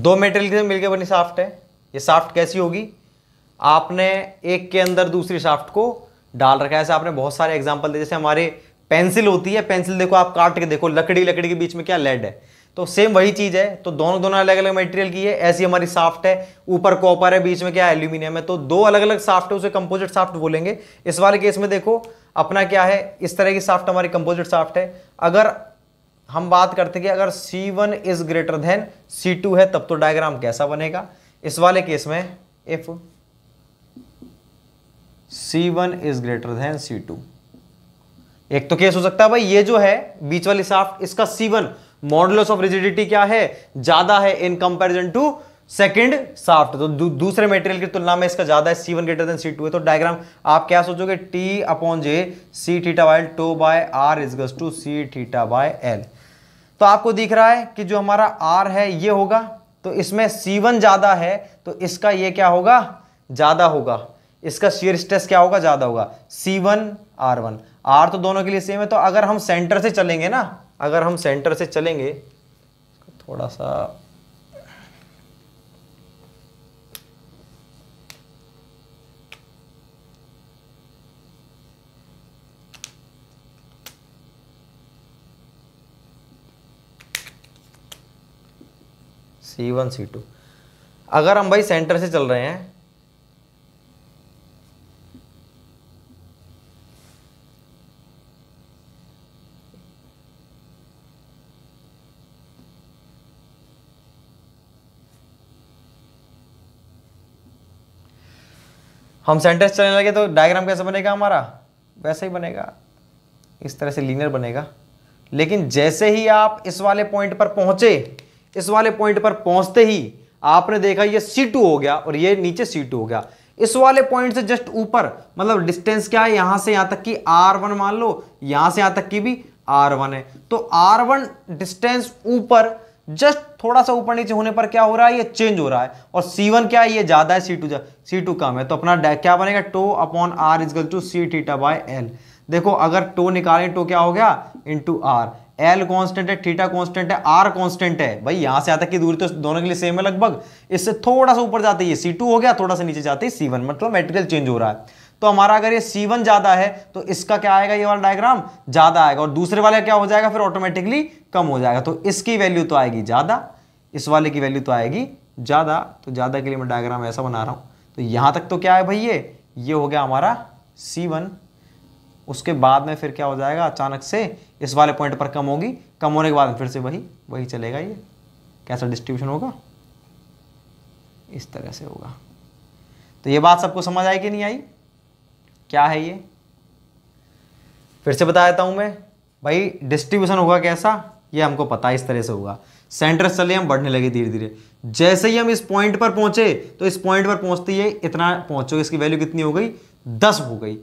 दो मेटेरियल मिलकर बनी साफ्ट है ये साफ्ट कैसी होगी आपने एक के अंदर दूसरी साफ्ट को डाल रखा है ऐसे आपने बहुत सारे एग्जाम्पल दिए जैसे हमारे पेंसिल होती है पेंसिल देखो आप काट के देखो लकड़ी लकड़ी के बीच में क्या लेड है तो सेम वही चीज़ है तो दोनों दोनों अलग अलग मटेरियल की है ऐसी हमारी साफ्ट है ऊपर कॉपर है बीच में क्या एल्यूमिनियम है तो दो अलग अलग साफ्ट है उसे कंपोजिट साफ्ट बोलेंगे इस वाले केस में देखो अपना क्या है इस तरह की साफ्ट हमारी कंपोजिट साफ्ट है अगर हम बात करते कि अगर C one is greater than two है तब तो डायग्राम कैसा बनेगा इस वाले केस में if C one is greater than C two एक तो केस हो सकता है भाई ये जो है बीच वाली साफ्ट इसका C one modulus of rigidity क्या है ज्यादा है in comparison to second shaft तो दू, दूसरे मेटेरियल की तुलना में इसका ज्यादा है C one greater than C two है तो डायग्राम आप क्या सोचोगे T upon J C theta by tau by R is to C theta by L तो आपको दिख रहा है कि जो हमारा आर है ये होगा तो इसमें C1 ज़्यादा है तो इसका ये क्या होगा ज़्यादा होगा इसका शेयर स्ट्रेस क्या होगा ज़्यादा होगा C1 R1 R तो दोनों के लिए सेम है तो अगर हम सेंटर से चलेंगे ना अगर हम सेंटर से चलेंगे थोड़ा सा सी वन सी टू अगर हम भाई सेंटर से चल रहे हैं हम सेंटर से चलने लगे तो डायग्राम कैसा बनेगा हमारा वैसा ही बनेगा इस तरह से लीनियर बनेगा लेकिन जैसे ही आप इस वाले पॉइंट पर पहुंचे इस वाले पॉइंट पर पहुंचते ही आपने देखा ये C2 हो गया और ये नीचे C2 हो गया इस वाले पॉइंट से जस्ट ऊपर मतलब डिस्टेंस क्या है यहां से यहां तक की R1 मान लो यहां से यहां तक की भी R1 है तो R1 डिस्टेंस ऊपर जस्ट थोड़ा सा ऊपर नीचे होने पर क्या हो रहा है ये चेंज हो रहा है और C1 क्या है ये ज्यादा है C2 C2 कम है तो अपना क्या बनेगा tau upon R equal to C theta by L देखो अगर टो निकालें टो तो क्या हो गया इंटू आर एल कांस्टेंट है थीटा कांस्टेंट है आर कांस्टेंट है भाई यहां से आता की दूरी तो दोनों के लिए सेम है लगभग इससे थोड़ा सा ऊपर जाती है सी हो गया थोड़ा सा नीचे जाती है सी मतलब मेटेरियल चेंज हो रहा है तो हमारा अगर ये C1 ज्यादा है तो इसका क्या आएगा ये वाला डायग्राम ज्यादा आएगा और दूसरे वाले क्या हो जाएगा फिर ऑटोमेटिकली कम हो जाएगा तो इसकी वैल्यू तो आएगी ज्यादा इस वाले की वैल्यू तो आएगी ज्यादा तो ज्यादा के लिए मैं डायग्राम ऐसा बना रहा हूं तो यहां तक तो क्या है भाई ये ये हो गया हमारा सी वन उसके बाद में फिर क्या हो जाएगा अचानक से इस वाले पॉइंट पर कम होगी कम होने के बाद फिर से वही वही चलेगा ये कैसा डिस्ट्रीब्यूशन होगा इस तरह से होगा तो ये बात सबको समझ आई कि नहीं आई क्या है ये फिर से बता देता हूँ मैं भाई डिस्ट्रीब्यूशन होगा कैसा ये हमको पता है इस तरह से होगा सेंटर से चले हम बढ़ने लगे धीरे धीरे जैसे ही हम इस पॉइंट पर पहुंचे तो इस पॉइंट पर पहुंचते ही इतना पहुंचोगे इसकी वैल्यू कितनी हो गई दस हो गई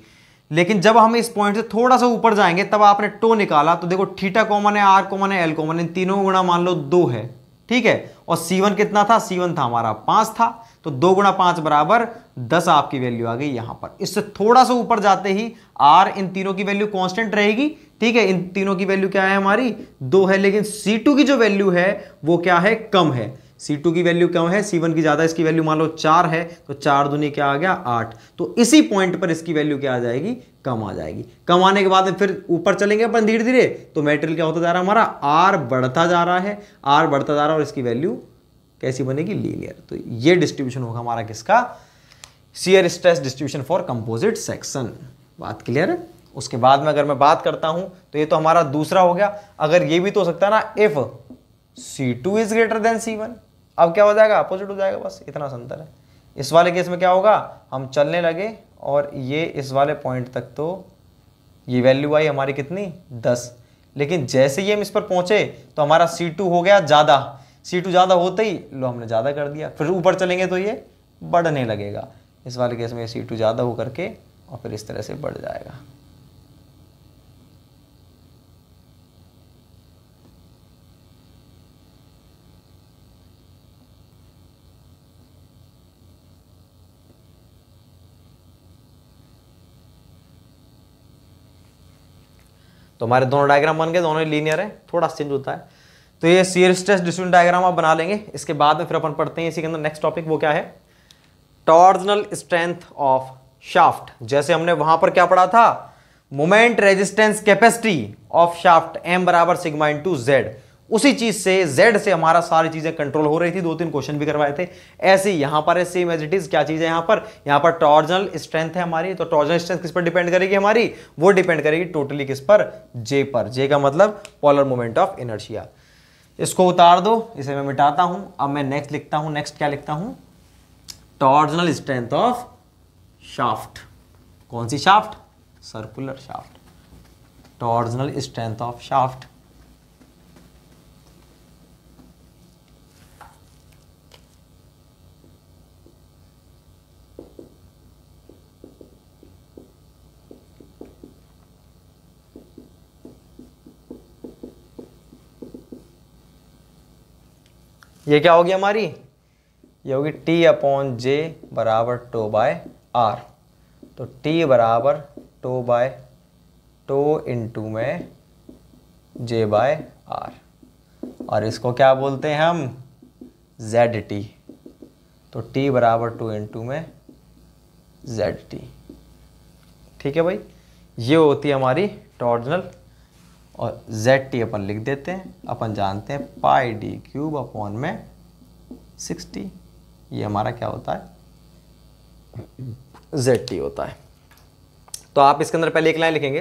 लेकिन जब हम इस पॉइंट से थोड़ा सा ऊपर जाएंगे तब आपने टो निकाला तो देखो थीटा कॉमन है आर कॉमन है एल कॉमन इन तीनों गुणा मान लो दो है ठीक है और सी वन कितना था सी वन था हमारा पांच था तो दो गुणा पांच बराबर दस आपकी वैल्यू आ गई यहां पर इससे थोड़ा सा ऊपर जाते ही आर इन तीनों की वैल्यू कॉन्स्टेंट रहेगी ठीक है इन तीनों की वैल्यू क्या है हमारी दो है लेकिन सी टू की जो वैल्यू है वो क्या है कम है सी टू की वैल्यू क्यों है C1 की ज़्यादा इसकी वैल्यू मान लो चार है तो चार दुनिया क्या आ गया आठ तो इसी पॉइंट पर इसकी वैल्यू क्या आ जाएगी कम आ जाएगी कम आने के बाद फिर ऊपर चलेंगे अपन धीरे धीरे तो मेटेरियल क्या होता जा रहा है हमारा आर बढ़ता जा रहा है आर बढ़ता जा रहा है और इसकी वैल्यू कैसी बनेगी लीनियर तो ये डिस्ट्रीब्यूशन होगा हमारा किसका shear stress distribution for composite section बात क्लियर है उसके बाद में अगर मैं बात करता हूं तो ये तो हमारा दूसरा हो गया अगर ये भी तो हो सकता है ना if C2 two is greater than C one अब क्या हो जाएगा अपोजिट हो जाएगा बस इतना संतर है इस वाले केस में क्या होगा हम चलने लगे और ये इस वाले पॉइंट तक तो ये वैल्यू आई हमारी कितनी दस लेकिन जैसे ही हम इस पर पहुंचे तो हमारा सी हो गया ज़्यादा सी ज़्यादा होते ही लो हमने ज़्यादा कर दिया फिर ऊपर चलेंगे तो ये बढ़ने लगेगा इस वाले केस में सी ज़्यादा हो करके और फिर इस तरह से बढ़ जाएगा तो हमारे दोनों डायग्राम बन गए दोनों लीनियर है थोड़ा चेंज होता है तो ये सीयर स्ट्रेस डिस्ट्रीब्यूशन डायग्राम आप बना लेंगे इसके बाद में फिर अपन पढ़ते हैं इसी के अंदर नेक्स्ट टॉपिक वो क्या है टॉर्जनल स्ट्रेंथ ऑफ शाफ्ट जैसे हमने वहां पर क्या पढ़ा था moment resistance capacity of shaft M बराबर सिग्मा इन टू जेड उसी चीज से जेड से हमारा सारी चीजें कंट्रोल हो रही थी दो तीन क्वेश्चन भी करवाए थे ऐसे यहां पर सेम एज इट इज क्या चीज है यहां पर यहां पर टॉर्जनल स्ट्रेंथ है हमारी तो टॉर्जनल स्ट्रेंथ किस पर डिपेंड करेगी हमारी वो डिपेंड करेगी टोटली किस पर जे पर जे का मतलब पॉलर मोमेंट ऑफ इनर्शिया इसको उतार दो इसे मैं मिटाता हूं अब मैं नेक्स्ट लिखता हूं नेक्स्ट क्या लिखता हूं टॉर्जनल स्ट्रेंथ ऑफ शाफ्ट कौन सी shaft circular shaft torsional strength of shaft ये क्या होगी हमारी ये होगी टी अपॉन जे बराबर टो बाय आर तो टी बराबर टो बाय टो इंटू में जे बाय आर और इसको क्या बोलते हैं हम जेड टी तो टी बराबर टू इंटू में जेड टी ठीक है भाई ये होती है हमारी टॉर्जनल और जेड टी अपन लिख देते हैं अपन जानते हैं पाई डी क्यूब अपॉन में सिक्सटी ये हमारा क्या होता है जेड टी होता है तो आप इसके अंदर पहले एक लाइन लिखेंगे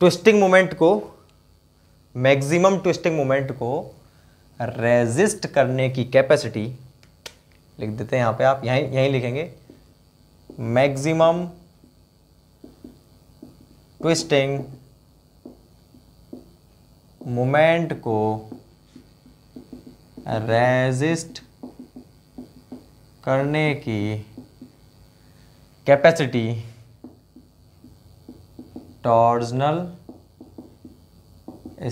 ट्विस्टिंग मोमेंट को मैक्सिमम ट्विस्टिंग मोमेंट को रेजिस्ट करने की कैपेसिटी लिख देते हैं यहां पे आप यहीं यहीं लिखेंगे मैक्सिमम ट्विस्टिंग मोमेंट को रेजिस्ट करने की कैपेसिटी टॉर्जनल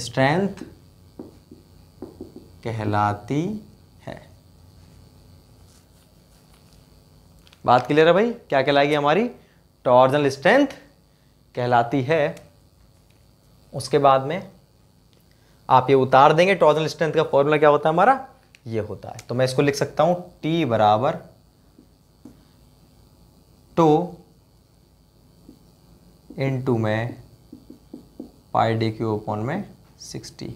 स्ट्रेंथ कहलाती है बात क्लियर है भाई क्या कहलाएगी हमारी टॉर्जनल स्ट्रेंथ कहलाती है उसके बाद में आप ये उतार देंगे टॉर्जनल स्ट्रेंथ का फॉर्मूला क्या होता है हमारा ये होता है तो मैं इसको लिख सकता हूं टी बराबर टू इन टू में पाई डी क्यू ओपन में सिक्सटी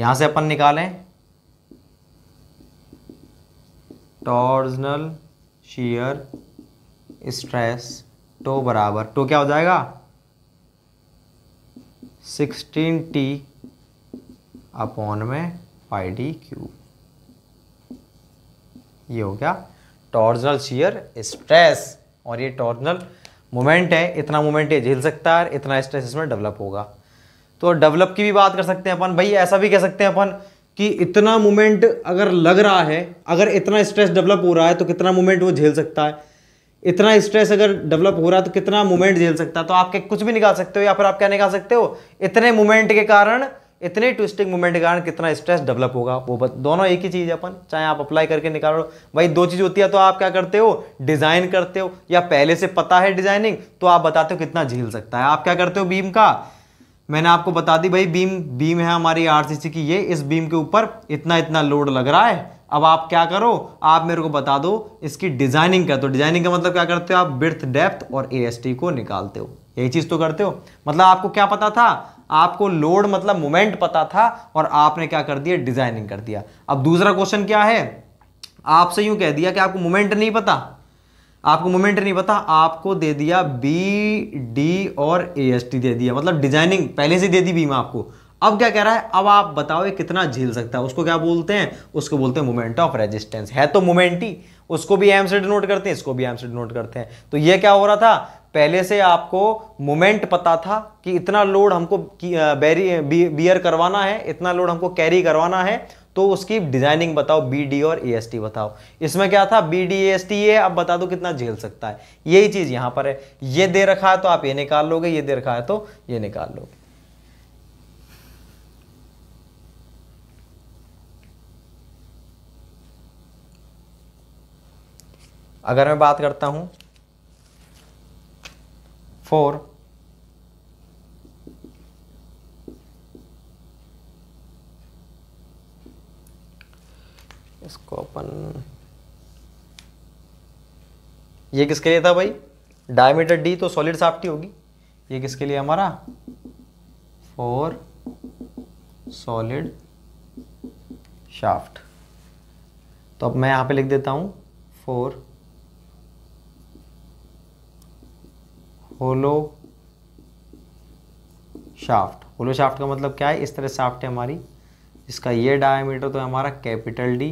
यहां से अपन निकालें टॉर्जनल शीयर स्ट्रेस टो बराबर टो क्या हो जाएगा सिक्सटीन टी अपॉन में पाई डी क्यूब ये हो गया टॉर्जनल शीयर स्ट्रेस और ये टॉर्जनल मोमेंट है इतना मोमेंट ये झेल सकता है इतना स्ट्रेस इसमें डेवलप होगा तो डेवलप की भी बात कर सकते हैं अपन भाई ऐसा भी कह सकते हैं अपन कि इतना मोमेंट अगर लग रहा है अगर इतना स्ट्रेस डेवलप हो रहा है तो कितना मोमेंट वो झेल सकता है इतना स्ट्रेस अगर डेवलप हो रहा है तो कितना मूवमेंट झेल सकता है तो आप कुछ भी निकाल सकते हो या फिर आप क्या निकाल सकते हो इतने मूवमेंट के कारण इतने ट्विस्टिंग मूवमेंट के कारण कितना स्ट्रेस डेवलप होगा वो बस दोनों एक ही चीज़ है अपन चाहे आप अप्लाई करके निकालो भाई दो चीज़ होती है तो आप क्या करते हो डिज़ाइन करते हो या पहले से पता है डिज़ाइनिंग तो आप बताते हो कितना झील सकता है आप क्या करते हो बीम का मैंने आपको बता दी भाई बीम बीम है हमारी आरसीसी की ये इस बीम के ऊपर इतना इतना लोड लग रहा है अब आप क्या करो आप मेरे को बता दो इसकी डिजाइनिंग का तो डिजाइनिंग का मतलब क्या करते हो आप बिर्थ डेप्थ और ए को निकालते हो यही चीज तो करते हो मतलब आपको क्या पता था आपको लोड मतलब मोमेंट पता था और आपने क्या कर दिया डिजाइनिंग कर दिया अब दूसरा क्वेश्चन क्या है आपसे यूं कह दिया कि आपको मोमेंट नहीं पता आपको मोमेंट नहीं पता आपको दे दिया बी डी और ए एस टी दे दिया मतलब डिजाइनिंग पहले से दे दी बीमा आपको अब क्या कह रहा है अब आप बताओ ये कितना झेल सकता है उसको क्या बोलते हैं उसको बोलते हैं मोमेंट ऑफ रेजिस्टेंस है तो मोमेंट ही उसको भी एम से डिनोट करते हैं इसको भी एम से डिनोट करते हैं तो ये क्या हो रहा था पहले से आपको मोमेंट पता था कि इतना लोड हमको बैरी बियर करवाना है इतना लोड हमको कैरी करवाना है तो उसकी डिजाइनिंग बताओ बी डी और ए एस टी बताओ इसमें क्या था B D A S T ये अब बता दो कितना झेल सकता है यही चीज़ यहां पर है ये दे रखा है तो आप ये निकाल लोगे ये दे रखा है तो ये निकाल लोगे अगर मैं बात करता हूं फोर इसको अपन ये किसके लिए था भाई डायमीटर डी तो सॉलिड साफ्टी होगी ये किसके लिए हमारा फोर सॉलिड शाफ्ट तो अब मैं यहाँ पे लिख देता हूँ four hollow shaft hollow shaft का मतलब क्या है इस तरह शाफ्ट है हमारी इसका ये डायमीटर तो हमारा कैपिटल डी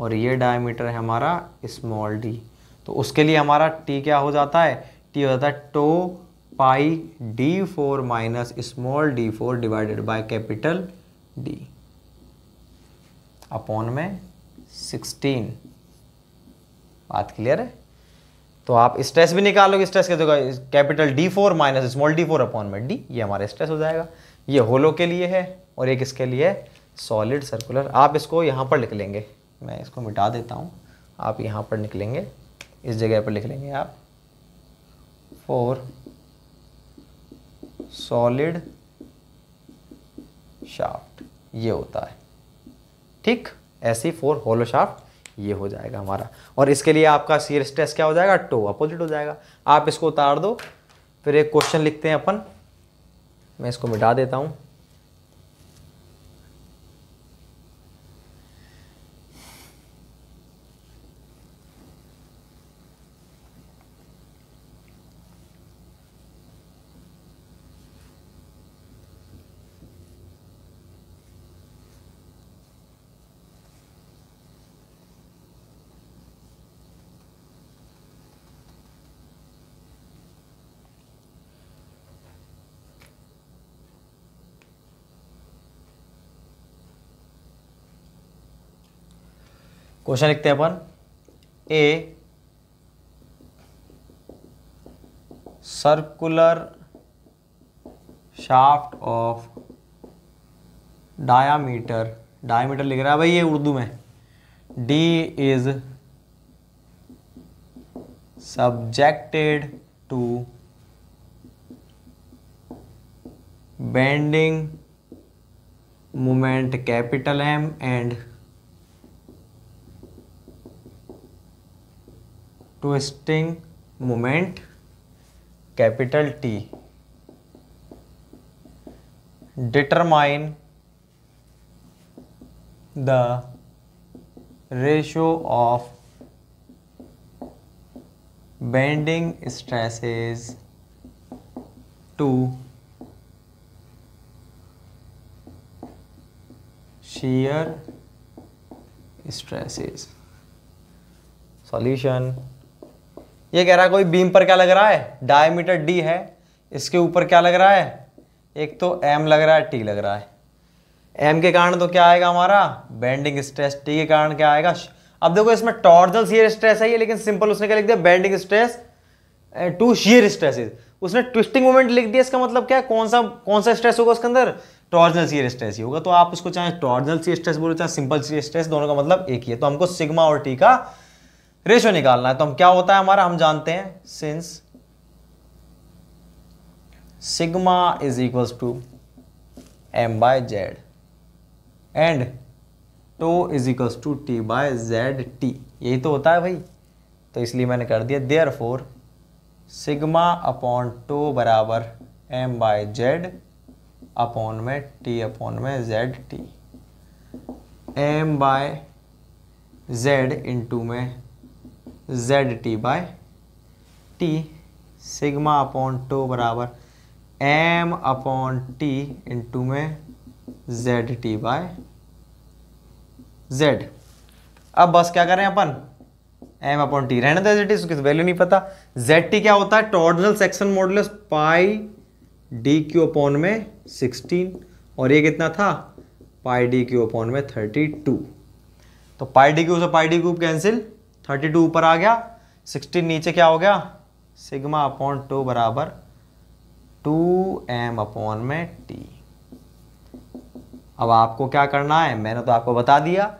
और ये डायमीटर है हमारा स्मॉल डी तो उसके लिए हमारा टी क्या हो जाता है टी हो जाता है tau pi D four minus small D four divided by capital D upon में सिक्सटीन बात क्लियर है तो आप स्ट्रेस भी निकालोगे स्ट्रेस के जगह capital D four minus small D four upon में डी ये हमारा स्ट्रेस हो जाएगा ये होलो के लिए है और एक इसके लिए सॉलिड सर्कुलर आप इसको यहाँ पर लिख लेंगे मैं इसको मिटा देता हूँ आप यहाँ पर निकलेंगे इस जगह पर लिख लेंगे आप फोर सॉलिड शाफ्ट ये होता है ठीक ऐसी फोर होलो शाफ्ट ये हो जाएगा हमारा और इसके लिए आपका सीर स्ट्रेस क्या हो जाएगा टो अपोजिट हो जाएगा आप इसको उतार दो फिर एक क्वेश्चन लिखते हैं अपन मैं इसको मिटा देता हूँ क्वेश्चन लिखते हैं अपन a circular shaft of diameter diameter लिख रहा है भाई ये उर्दू में D is subjected to bending moment capital M and twisting moment capital T determine the ratio of bending stresses to shear stresses solution ये कह रहा है कोई बीम पर क्या लग रहा है डायमीटर डी है इसके ऊपर क्या लग रहा है एक तो एम लग रहा है टी लग रहा है एम के कारण तो क्या आएगा हमारा बेंडिंग स्ट्रेस टी के कारण क्या आएगा अब देखो इसमें टॉर्जल शेयर स्ट्रेस है ये लेकिन सिंपल उसने क्या लिख दिया bending stress to shear stresses उसने ट्विस्टिंग मोमेंट लिख दिया इसका मतलब क्या है कौन सा कौन सा स्ट्रेस होगा उसके अंदर टॉर्जनल सीयर स्ट्रेस ही होगा तो आप उसको चाहे टॉर्जनल सी स्ट्रेस बोलो चाहे सिंपल सी स्ट्रेस दोनों का मतलब एक ही है तो हमको सिग्मा और टी का रेशियो निकालना है तो हम क्या होता है हमारा हम जानते हैं since sigma is equals to M by Z and tau is equals to T by Z T यही तो होता है भाई तो इसलिए मैंने कर दिया therefore sigma upon tau बराबर एम बाय जेड अपॉन में टी अपॉन में Z T M by Z into में Z T by T sigma upon tau बराबर एम अपॉन टी इंटू में जेड टी बाय जेड अब बस क्या करें अपन एम अपॉन टी रहने दो जेड टी उसकी वैल्यू नहीं पता जेड टी क्या होता है torsional section modulus pi D cube upon में सिक्सटीन और ये कितना था पाई डी क्यू अपॉन में थर्टी टू तो पाई डी क्यू से pi D cube cancel thirty two ऊपर आ गया सिक्सटीन नीचे क्या हो गया सिग्मा अपॉन टू बराबर टू एम अपॉन में टी अब आपको क्या करना है मैंने तो आपको बता दिया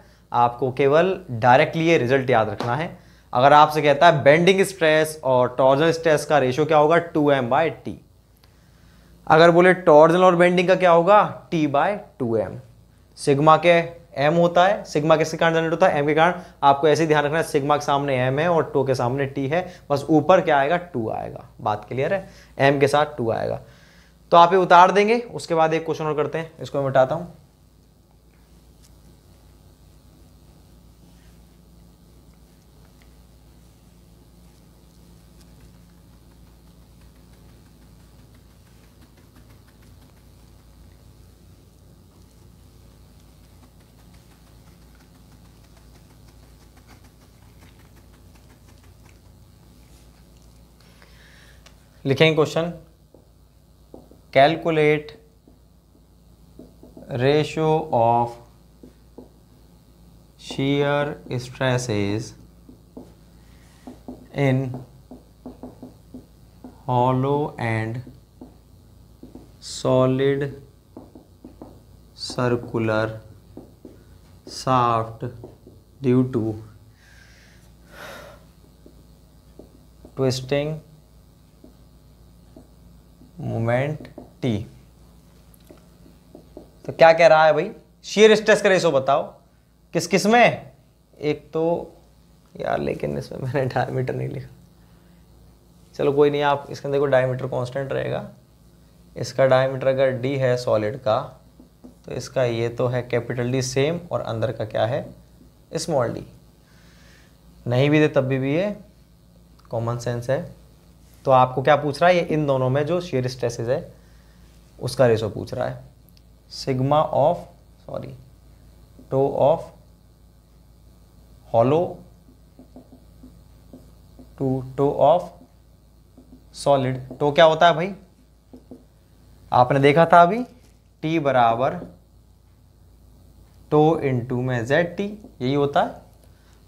आपको केवल डायरेक्टली ये रिजल्ट याद रखना है अगर आपसे कहता है बेंडिंग स्ट्रेस और टॉर्जन स्ट्रेस का रेशो क्या होगा टू एम बाई टी अगर बोले टॉर्जन और बेंडिंग का क्या होगा T by two M sigma के एम होता है सिग्मा किसके कारण जनरेट होता है एम के कारण आपको ऐसे ध्यान रखना है सिग्मा के सामने एम है और टू के सामने टी है बस ऊपर क्या आएगा टू आएगा बात क्लियर है एम के साथ टू आएगा तो आप ये उतार देंगे उसके बाद एक क्वेश्चन और करते हैं इसको मैं मिटाता हूँ लिखेंगे question calculate ratio of shear stresses in hollow and solid circular shaft due to twisting moment T तो क्या कह रहा है भाई शेयर स्ट्रेस का रेशो बताओ किस किस में एक तो यार लेकिन इसमें मैंने डायमीटर नहीं लिखा चलो कोई नहीं आप इसके अंदर को डायमीटर कांस्टेंट रहेगा इसका डायमीटर अगर डी है सॉलिड का तो इसका ये तो है कैपिटल डी सेम और अंदर का क्या है स्मॉल डी नहीं भी दे तब भी, भी ये कॉमन सेंस है तो आपको क्या पूछ रहा है ये इन दोनों में जो शेयर स्ट्रेसेस है उसका रेशो पूछ रहा है sigma of sorry tau of hollow to tau of solid tau क्या होता है भाई आपने देखा था अभी टी बराबर टो इंटू में जेड टी यही होता है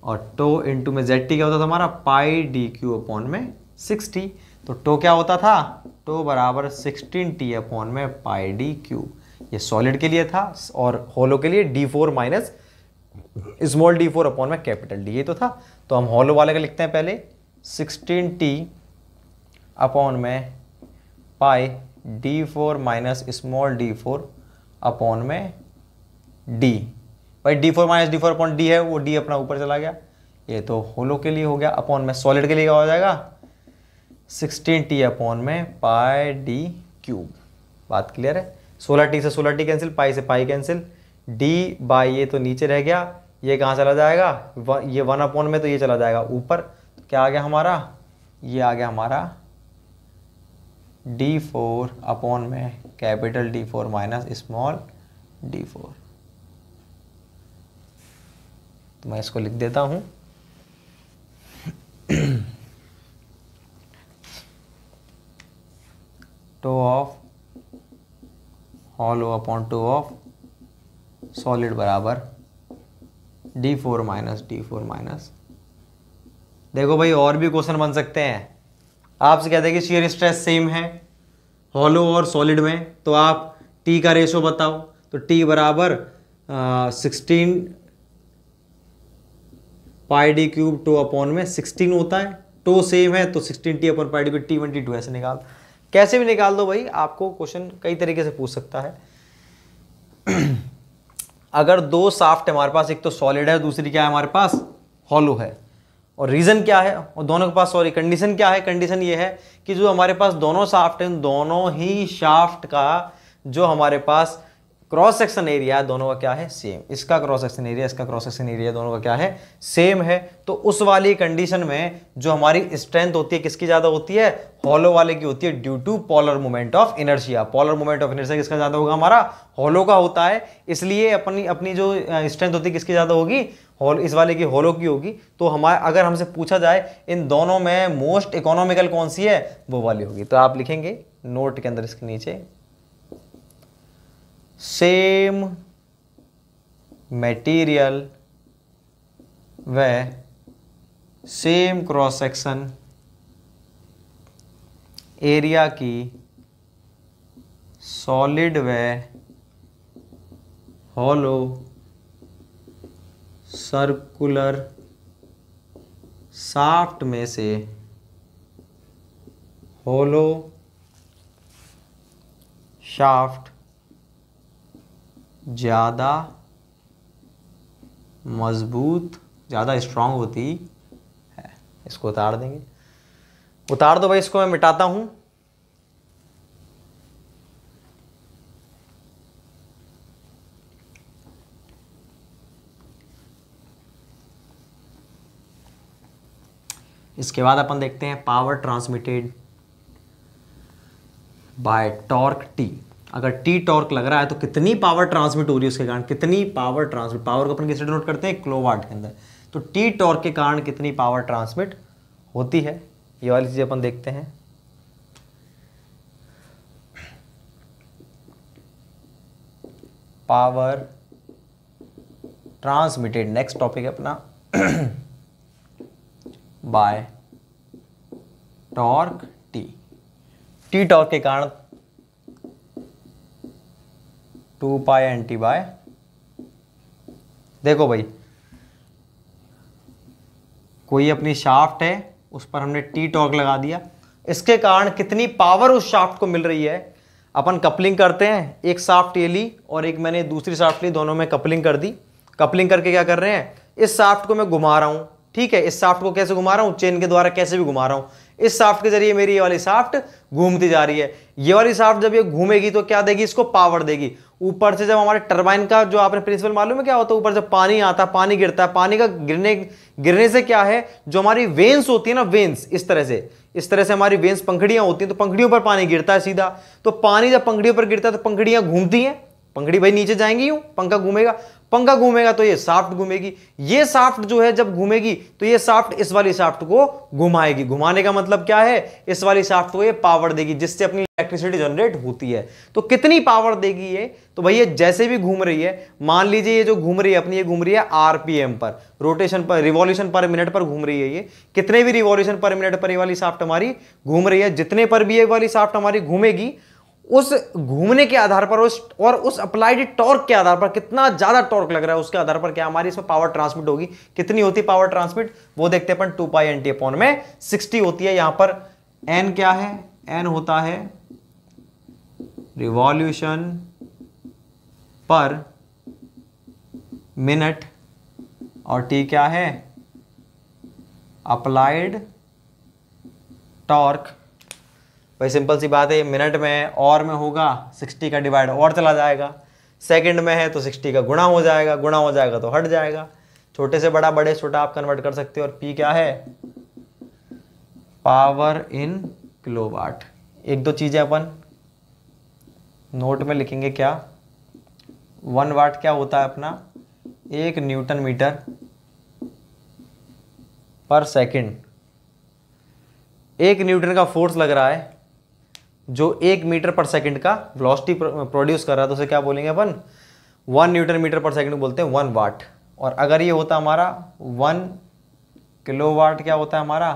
और टो इंटू में जेड टी क्या होता था हमारा पाई डी क्यू अपॉन में सिक्स टी तो टो क्या होता था टो बराबर सिक्सटीन टी अपॉन में पाई डी क्यू ये सॉलिड के लिए था और होलो के लिए D four minus small D four upon में कैपिटल डी ये तो था तो हम होलो वाले का लिखते हैं पहले सिक्सटीन टी अपॉन में pi D four minus small D four upon में डी भाई D four minus D four upon D है वो डी अपना ऊपर चला गया ये तो होलो के लिए हो गया अपॉन में सॉलिड के लिए क्या हो जाएगा सिक्सटीन टी अपॉन में पाई डी क्यूब बात क्लियर है सोलह टी से सोलह टी कैंसिल पाई से पाई कैंसिल डी बाई ये तो नीचे रह गया ये कहाँ चला जाएगा व, ये वन अपॉन में तो ये चला जाएगा ऊपर तो क्या आ गया हमारा ये आ गया हमारा डी फोर अपॉन में capital D four minus small D four तो मैं इसको लिख देता हूँ tau of hollow upon tau of solid बराबर D four minus D four minus देखो भाई और भी क्वेश्चन बन सकते हैं आपसे कहते हैं कि शेयर स्ट्रेस सेम है हॉलो और सॉलिड में तो आप टी का रेशो बताओ तो टी बराबर sixteen pi D cube tau upon में सिक्सटीन होता है टो सेम है तो sixteen T upon pi D cube T one T two ऐसे निकाल कैसे भी निकाल दो भाई आपको क्वेश्चन कई तरीके से पूछ सकता है अगर दो साफ्ट हमारे पास एक तो सॉलिड है दूसरी क्या है हमारे पास हॉलो है और रीज़न क्या है और दोनों के पास सॉरी कंडीशन क्या है कंडीशन ये है कि जो हमारे पास दोनों साफ्ट हैं दोनों ही शाफ्ट का जो हमारे पास क्रॉस सेक्शन एरिया दोनों का क्या है सेम इसका क्रॉस सेक्शन एरिया इसका क्रॉस सेक्शन एरिया दोनों का क्या है सेम है तो उस वाली कंडीशन में जो हमारी स्ट्रेंथ होती है किसकी ज़्यादा होती है हॉलो वाले की होती है due to polar moment of inertia polar moment of inertia किसका ज़्यादा होगा हमारा हॉलो का होता है इसलिए अपनी अपनी जो स्ट्रेंथ होती है किसकी ज़्यादा होगी हॉल इस वाले की हॉलो की होगी तो हमारे अगर हमसे पूछा जाए इन दोनों में मोस्ट इकोनॉमिकल कौन सी है वो वाली होगी तो आप लिखेंगे नोट के अंदर इसके नीचे सेम मटेरियल व सेम क्रॉस सेक्शन एरिया की सॉलिड व हॉलो सर्कुलर साफ्ट में से होलो शाफ्ट ज़्यादा मजबूत ज़्यादा स्ट्रांग होती है इसको उतार देंगे उतार दो भाई इसको मैं मिटाता हूँ इसके बाद अपन देखते हैं power transmitted by torque T अगर टी टॉर्क लग रहा है तो कितनी पावर ट्रांसमिट हो रही है उसके कारण कितनी पावर ट्रांसमिट पावर को अपन किस डिनोट करते हैं क्लोवाट के अंदर तो टी टॉर्क के कारण कितनी पावर ट्रांसमिट होती है ये वाली चीज़ अपन देखते हैं पावर ट्रांसमिटेड नेक्स्ट टॉपिक है अपना by torque T T torque के कारण two pi N T by देखो भाई कोई अपनी शाफ्ट है उस पर हमने टी टॉर्क लगा दिया इसके कारण कितनी पावर उस शाफ्ट को मिल रही है अपन कपलिंग करते हैं एक शाफ्ट ये ली और एक मैंने दूसरी शाफ्ट ली दोनों में कपलिंग कर दी कपलिंग करके क्या कर रहे हैं इस शाफ्ट को मैं घुमा रहा हूँ ठीक है इस साफ्ट को कैसे घुमा रहा हूं चेन के द्वारा कैसे भी घुमा रहा हूं इस साफ्ट के जरिए मेरी ये वाली साफ्ट घूमती जा रही है ये वाली साफ्ट जब ये घूमेगी तो क्या देगी इसको पावर देगी ऊपर से जब हमारे टर्बाइन का जो आपने प्रिंसिपल मालूम है क्या होता है ऊपर जब पानी आता है पानी गिरता है पानी का गिरने गिरने से क्या है जो हमारी वेन्स होती है ना वेन्स इस तरह से इस तरह से हमारी वेन्स पंखड़ियां होती हैं तो पंखड़ियों पर पानी गिरता है सीधा तो पानी जब पंखड़ियों पर गिरता है तो पंखड़ियां घूमती हैं पंखड़ी भाई नीचे जाएंगी यूं पंखा घूमेगा पंखा घूमेगा तो ये साफ्ट घूमेगी ये साफ्ट जो है जब घूमेगी तो ये साफ्ट इस वाली साफ्ट को घुमाएगी घुमाने का मतलब क्या है इस वाली साफ्ट को ये पावर देगी जिससे अपनी इलेक्ट्रिसिटी जनरेट होती है तो कितनी पावर देगी ये तो भैया जैसे भी घूम रही है मान लीजिए ये जो घूम रही है अपनी ये घूम रही है आरपीएम पर रोटेशन पर रिवॉल्यूशन पर मिनट पर घूम रही है ये कितने भी रिवॉल्यूशन पर मिनट पर ये वाली साफ्ट हमारी घूम रही है जितने पर भी ये वाली साफ्ट हमारी घूमेगी उस घूमने के आधार पर उस और उस अप्लाइड टॉर्क के आधार पर कितना ज़्यादा टॉर्क लग रहा है उसके आधार पर क्या हमारी इसमें पावर ट्रांसमिट होगी कितनी होती है पावर ट्रांसमिट वो देखते हैं अपन two pi N T upon में सिक्सटी होती है यहां पर एन क्या है एन होता है रिवॉल्यूशन पर मिनट और टी क्या है अप्लाइड टॉर्क भाई सिंपल सी बात है मिनट में और में होगा सिक्सटी का डिवाइड और चला जाएगा सेकंड में है तो सिक्सटी का गुणा हो जाएगा गुणा हो जाएगा तो हट जाएगा छोटे से बड़ा बड़े छोटा आप कन्वर्ट कर सकते हो और पी क्या है पावर इन किलोवाट एक दो चीज़ें अपन नोट में लिखेंगे क्या वन वाट क्या होता है अपना एक न्यूटन मीटर पर सेकंड एक न्यूटन का फोर्स लग रहा है जो एक मीटर पर सेकंड का वेलोसिटी प्रोड्यूस कर रहा है तो उसे क्या बोलेंगे अपन वन न्यूटन मीटर पर सेकंड बोलते हैं वन वाट और अगर ये होता हमारा वन किलो वाट क्या होता है हमारा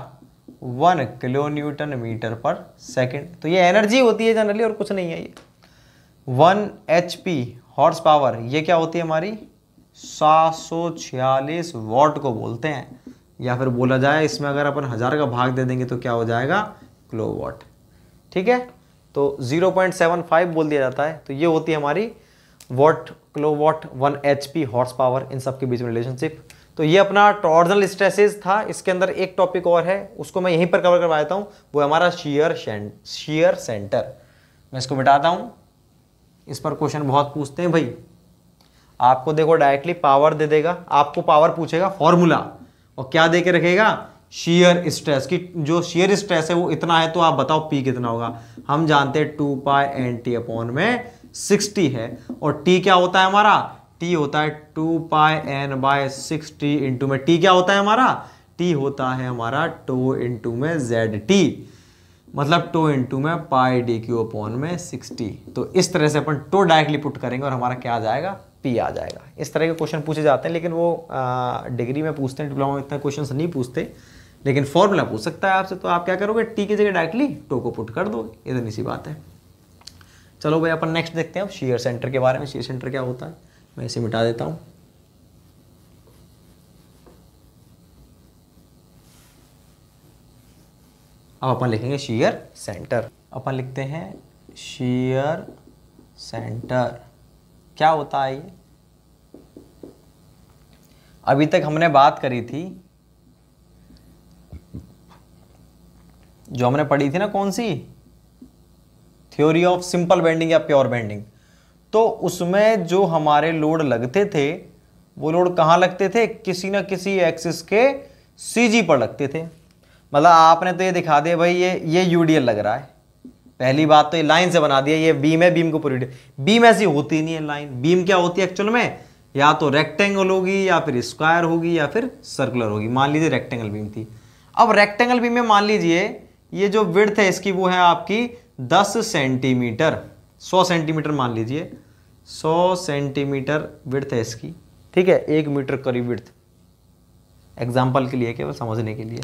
वन किलो न्यूटन मीटर पर सेकंड तो ये एनर्जी होती है जनरली और कुछ नहीं है ये one H P horse power ये क्या होती है हमारी सात सौ छियालीस वाट को बोलते हैं या फिर बोला जाए इसमें अगर अपन हज़ार का भाग दे देंगे तो क्या हो जाएगा किलो वाट ठीक है तो 0.75 बोल दिया जाता है तो ये होती है हमारी watt kilo watt one H P horse power इन सब के बीच में रिलेशनशिप तो ये अपना टॉर्जनल स्ट्रेसेस था इसके अंदर एक टॉपिक और है उसको मैं यहीं पर कवर करवा देता हूँ वो हमारा शीयर शीयर सेंटर मैं इसको बिटाता हूँ इस पर क्वेश्चन बहुत पूछते हैं भाई आपको देखो डायरेक्टली पावर दे देगा आपको पावर पूछेगा फॉर्मूला और क्या दे के रखेगा शेयर स्ट्रेस की जो शेयर स्ट्रेस है वो इतना है तो आप बताओ पी कितना होगा हम जानते हैं two pi N T upon में सिक्सटी है और टी क्या होता है हमारा टी होता है two pi N by sixty into में टी क्या होता है हमारा टी होता है हमारा टू इंटू में जेड टी मतलब टू इंटू में पाई डी क्यू अपॉन में सिक्सटी तो इस तरह से अपन टो डायरेक्टली पुट करेंगे और हमारा क्या आ जाएगा पी आ जाएगा इस तरह के क्वेश्चन पूछे जाते हैं लेकिन वो डिग्री में पूछते हैं डिप्लोमा में इतना क्वेश्चन नहीं पूछते लेकिन फॉर्मूला पूछ सकता है आपसे तो आप क्या करोगे टी की जगह डायरेक्टली टो को पुट कर दोगे तो इतनी सी बात है चलो भाई अपन नेक्स्ट देखते हैं शेयर सेंटर के बारे में शेयर सेंटर क्या होता है मैं इसे मिटा देता हूँ अब अपन लिखेंगे शेयर सेंटर अपन लिखते हैं शेयर सेंटर क्या होता है ये अभी तक हमने बात करी थी जो हमने पढ़ी थी ना कौन सी थ्योरी ऑफ सिंपल बेंडिंग या प्योर बेंडिंग तो उसमें जो हमारे लोड लगते थे वो लोड कहाँ लगते थे किसी ना किसी एक्सिस के सी पर लगते थे मतलब आपने तो ये दिखा दिया भाई ये ये यू लग रहा है पहली बात तो ये लाइन से बना दिया ये बीम है बीम को पूरी बीम ऐसी होती नहीं है लाइन बीम क्या होती है एक्चुअल में या तो रेक्टेंगल होगी या फिर स्क्वायर होगी या फिर सर्कुलर होगी मान लीजिए रेक्टेंगल बीम थी अब रेक्टेंगल बीम में मान लीजिए ये जो विड्थ है इसकी वो है आपकी 10 सेंटीमीटर 100 सेंटीमीटर मान लीजिए 100 सेंटीमीटर विड्थ है इसकी ठीक है एक मीटर करीब विड्थ एग्जाम्पल के लिए केवल समझने के लिए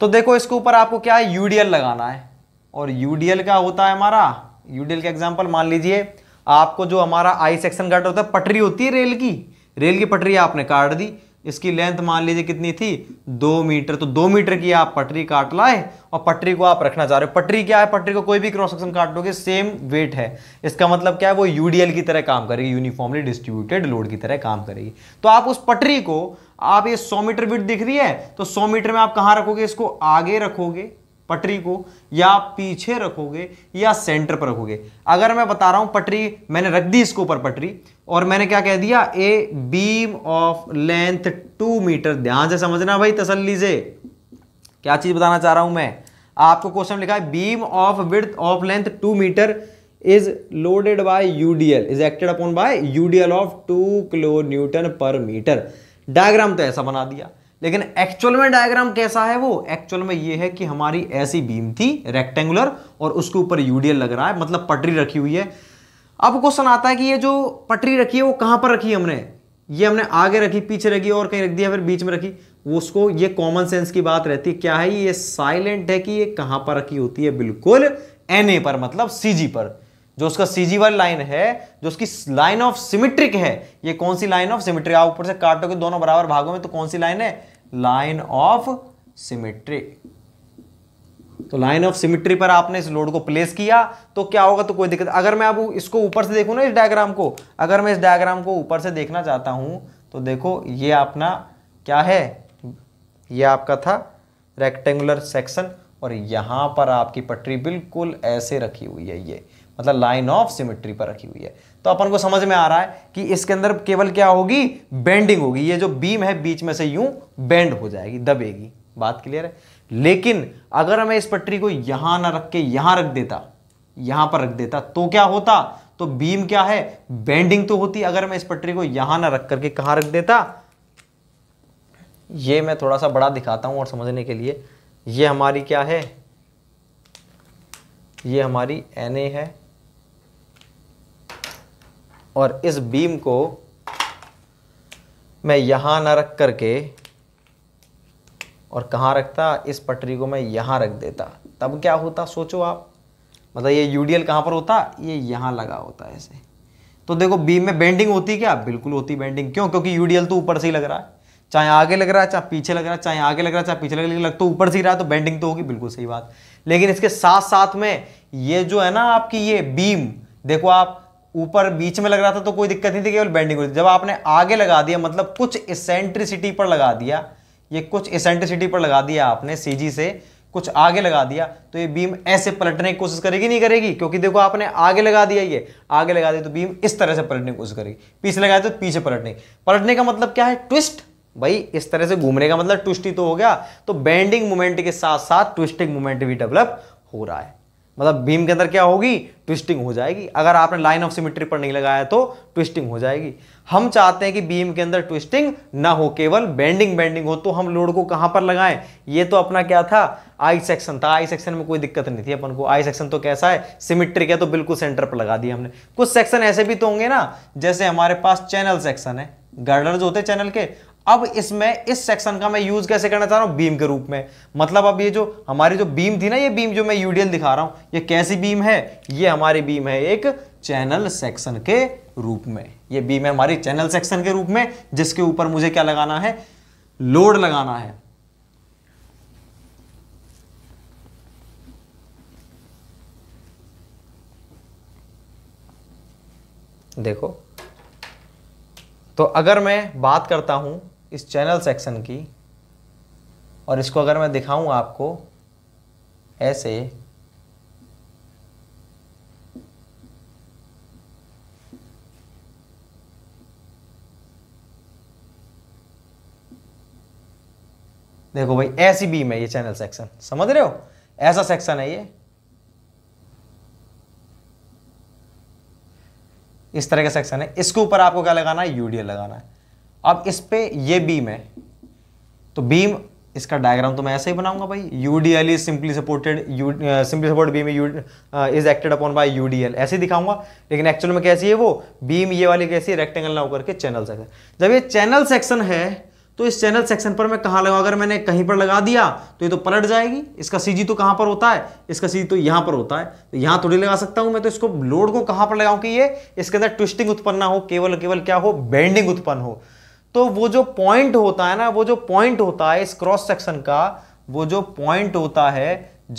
तो देखो इसके ऊपर आपको क्या है यूडीएल लगाना है और यूडीएल का होता है हमारा यूडीएल का एग्जाम्पल मान लीजिए आपको जो हमारा आई सेक्शन गार्ड होता है पटरी होती है रेल की रेल की पटरी आपने काट दी इसकी लेंथ मान लीजिए कितनी थी दो मीटर तो दो मीटर की आप पटरी काट लाए और पटरी को आप रखना चाह रहे हो पटरी क्या है पटरी को कोई भी क्रॉस सेक्शन काट लोगे सेम वेट है इसका मतलब क्या है वो यूडीएल की तरह काम करेगी यूनिफॉर्मली डिस्ट्रीब्यूटेड लोड की तरह काम करेगी तो आप उस पटरी को आप ये सौ मीटर विट दिख रही है तो सौ मीटर में आप कहाँ रखोगे इसको आगे रखोगे पटरी को या पीछे रखोगे या सेंटर पर रखोगे अगर मैं बता रहा हूं पटरी मैंने रख दी इसके ऊपर पटरी और मैंने क्या कह दिया a beam of length two metre ध्यान से समझना भाई तसल्ली से क्या चीज बताना चाह रहा हूं मैं आपको क्वेश्चन लिखा है beam of with of length two metre is loaded by UDL is acted upon by UDL of two kilo newton पर मीटर डायग्राम तो ऐसा बना दिया लेकिन एक्चुअल में डायग्राम कैसा है वो एक्चुअल में ये है कि हमारी ऐसी बीम थी रेक्टेंगुलर और उसके ऊपर यूडीएल लग रहा है मतलब पटरी रखी हुई है अब क्वेश्चन आता है कि ये जो पटरी रखी है वो कहां पर रखी हमने ये हमने आगे रखी पीछे रखी और कहीं रख दिया फिर बीच में रखी उसको ये कॉमन सेंस की बात रहती है क्या है ये साइलेंट है कि ये कहां पर रखी होती है बिल्कुल एन पर मतलब सी जी पर जो उसका सीजी वाली लाइन है जो उसकी लाइन ऑफ सिमेट्रिक है ये कौन सी लाइन ऑफ सिमेट्रिक आप ऊपर से काटोगे दोनों बराबर भागों में तो कौन सी लाइन है लाइन ऑफ सिमेट्रिक तो लाइन ऑफ सिमिट्री पर आपने इस लोड को प्लेस किया तो क्या होगा तो कोई दिक्कत अगर मैं अब इसको ऊपर से देखू ना इस डायग्राम को अगर मैं इस डायग्राम को ऊपर से देखना चाहता हूं तो देखो ये अपना क्या है ये आपका था रेक्टेंगुलर सेक्शन और यहां पर आपकी पटरी बिल्कुल ऐसे रखी हुई है ये मतलब लाइन ऑफ सिमेट्री पर रखी हुई है तो अपन को समझ में आ रहा है कि इसके अंदर केवल क्या होगी बेंडिंग होगी ये जो बीम है बीच में से यूं बेंड हो जाएगी दबेगी बात क्लियर है लेकिन अगर मैं इस पटरी को यहां ना रख के यहां रख देता यहां पर रख देता तो क्या होता तो बीम क्या है बेंडिंग तो होती अगर मैं इस पटरी को यहां ना रख करके कहां रख देता ये मैं थोड़ा सा बड़ा दिखाता हूं और समझने के लिए ये हमारी क्या है ये हमारी एन ए है और इस बीम को मैं यहाँ ना रख करके और कहाँ रखता इस पटरी को मैं यहाँ रख देता तब क्या होता सोचो आप मतलब ये यू डी कहाँ पर होता ये यहाँ लगा होता ऐसे तो देखो बीम में बेंडिंग होती क्या बिल्कुल होती बेंडिंग क्यों क्योंकि यू तो ऊपर से ही लग रहा है चाहे आगे लग रहा है चाहे पीछे लग रहा है चाहे आगे लग रहा है चाहे पीछे लग रहा है लग तो ऊपर से ही रहा है तो बेंडिंग तो होगी बिल्कुल सही बात लेकिन इसके साथ साथ में ये जो है ना आपकी ये बीम देखो आप ऊपर बीच में लग रहा था तो कोई दिक्कत नहीं थी केवल बेंडिंग हो रही जब आपने आगे लगा दिया मतलब कुछ इसेंट्रिसिटी पर लगा दिया ये कुछ इसेंट्रिसिटी पर लगा दिया आपने सीजी से कुछ आगे लगा दिया तो ये बीम ऐसे पलटने की कोशिश करेगी नहीं करेगी क्योंकि देखो आपने आगे लगा दिया ये आगे लगा दिया तो बीम इस तरह से पलटने की कोशिश करेगी पीछे लगाए तो पीछे पलटने पलटने का मतलब क्या है ट्विस्ट भाई इस तरह से घूमने का मतलब ट्विस्ट ही तो हो गया तो बेंडिंग मोमेंट के साथ साथ ट्विस्टिंग मोमेंट भी डेवलप हो रहा है मतलब बीम के अंदर क्या होगी ट्विस्टिंग हो जाएगी अगर आपने लाइन ऑफ सिमेट्री पर नहीं लगाया तो ट्विस्टिंग हो जाएगी हम चाहते हैं कि बीम के अंदर ट्विस्टिंग ना हो केवल बेंडिंग बेंडिंग हो तो हम लोड को कहां पर लगाएं ये तो अपना क्या था आई सेक्शन था आई सेक्शन में कोई दिक्कत नहीं थी अपन को आई सेक्शन तो कैसा है सिमिट्री है तो बिल्कुल सेंटर पर लगा दिया हमने कुछ सेक्शन ऐसे भी तो होंगे ना जैसे हमारे पास चैनल सेक्शन है गर्डर जो होते हैं चैनल के अब इसमें इस सेक्शन का मैं यूज कैसे करना चाह रहा हूं बीम के रूप में मतलब अब ये जो हमारी जो बीम थी ना ये बीम जो मैं यूडीएल दिखा रहा हूं ये कैसी बीम है ये हमारी बीम है एक चैनल सेक्शन के रूप में ये बीम है हमारी चैनल सेक्शन के रूप में जिसके ऊपर मुझे क्या लगाना है लोड लगाना है देखो तो अगर मैं बात करता हूं इस चैनल सेक्शन की और इसको अगर मैं दिखाऊं आपको ऐसे देखो भाई ऐसी बीम है ये चैनल सेक्शन समझ रहे हो ऐसा सेक्शन है ये इस तरह का सेक्शन है इसके ऊपर आपको क्या लगाना है यूडीएल लगाना है अब इस पे ये बीम है तो बीम इसका डायग्राम तो मैं ऐसे ही बनाऊंगा भाई UDL is simply supported simply support beam is acted upon by UDL ऐसे ही दिखाऊंगा लेकिन एक्चुअल में कैसी है वो बीम ये वाली कैसी है रेक्टेंगल ना होकर के चैनल सेक्शन जब ये चैनल सेक्शन है तो इस चैनल सेक्शन पर मैं कहां लगा अगर मैंने कहीं पर लगा दिया तो ये तो पलट जाएगी इसका सीजी तो कहां पर होता है इसका सीजी तो यहां पर होता है तो यहां थोड़ी लगा सकता हूं मैं तो इसको लोड को कहां पर लगाऊं कि ये इसके अंदर ट्विस्टिंग उत्पन्न ना हो केवल केवल क्या हो बेंडिंग उत्पन्न हो तो वो जो पॉइंट होता है ना वो जो पॉइंट होता है इस क्रॉस सेक्शन का वो जो पॉइंट होता है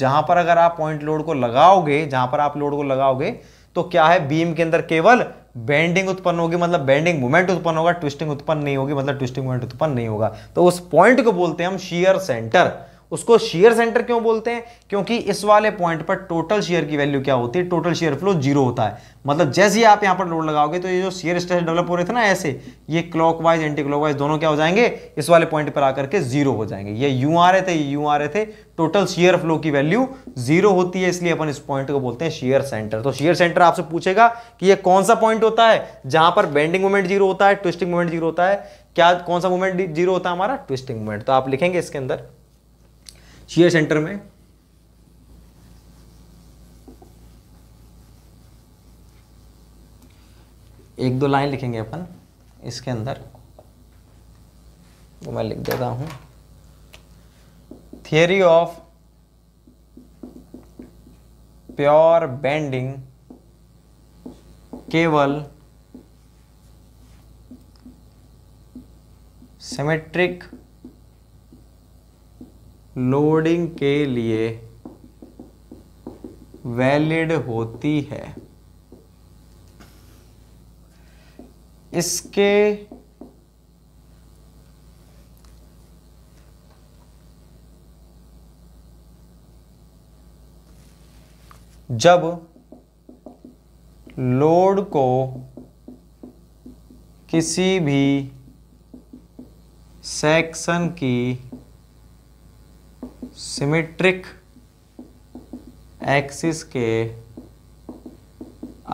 जहां पर अगर आप पॉइंट लोड को लगाओगे जहां पर आप लोड को लगाओगे तो क्या है बीम के अंदर केवल बेंडिंग उत्पन्न होगी मतलब बेंडिंग मूवमेंट उत्पन्न होगा ट्विस्टिंग उत्पन्न नहीं होगी मतलब ट्विस्टिंग मूवमेंट उत्पन्न नहीं होगा तो उस पॉइंट को बोलते हैं हम शियर सेंटर उसको शेयर सेंटर क्यों बोलते हैं क्योंकि इस वाले पॉइंट पर टोटल शेयर की वैल्यू क्या होती है टोटल शेयर फ्लो जीरो होता है मतलब जैसे ही आप यहां पर लोड लगाओगे तो ये जो शेयर स्टेशन डेवलप हो रहे थे ना ऐसे ये क्लॉकवाइज एंटी क्लॉकवाइज दोनों क्या हो जाएंगे इस वाले पॉइंट पर आकर के जीरो हो जाएंगे ये यू आ रहे थे ये आ रहे थे टोटल शेयर फ्लो की वैल्यू जीरो होती है इसलिए अपन इस पॉइंट को बोलते हैं शेयर सेंटर तो शेयर सेंटर आपसे पूछेगा कि यह कौन सा पॉइंट होता है जहां पर बेंडिंग मूवमेंट जीरो होता है ट्विस्टिंग मूवमेंट जीरो होता है क्या कौन सा मूवमेंट जीरो होता है हमारा ट्विस्टिंग मूवमेंट तो आप लिखेंगे इसके अंदर शेयर सेंटर में एक दो लाइन लिखेंगे अपन इसके अंदर वो मैं लिख देता हूं थियरी ऑफ प्योर बेंडिंग केवल सिमेट्रिक लोडिंग के लिए वैलिड होती है इसके जब लोड को किसी भी सेक्शन की सिमेट्रिक एक्सिस के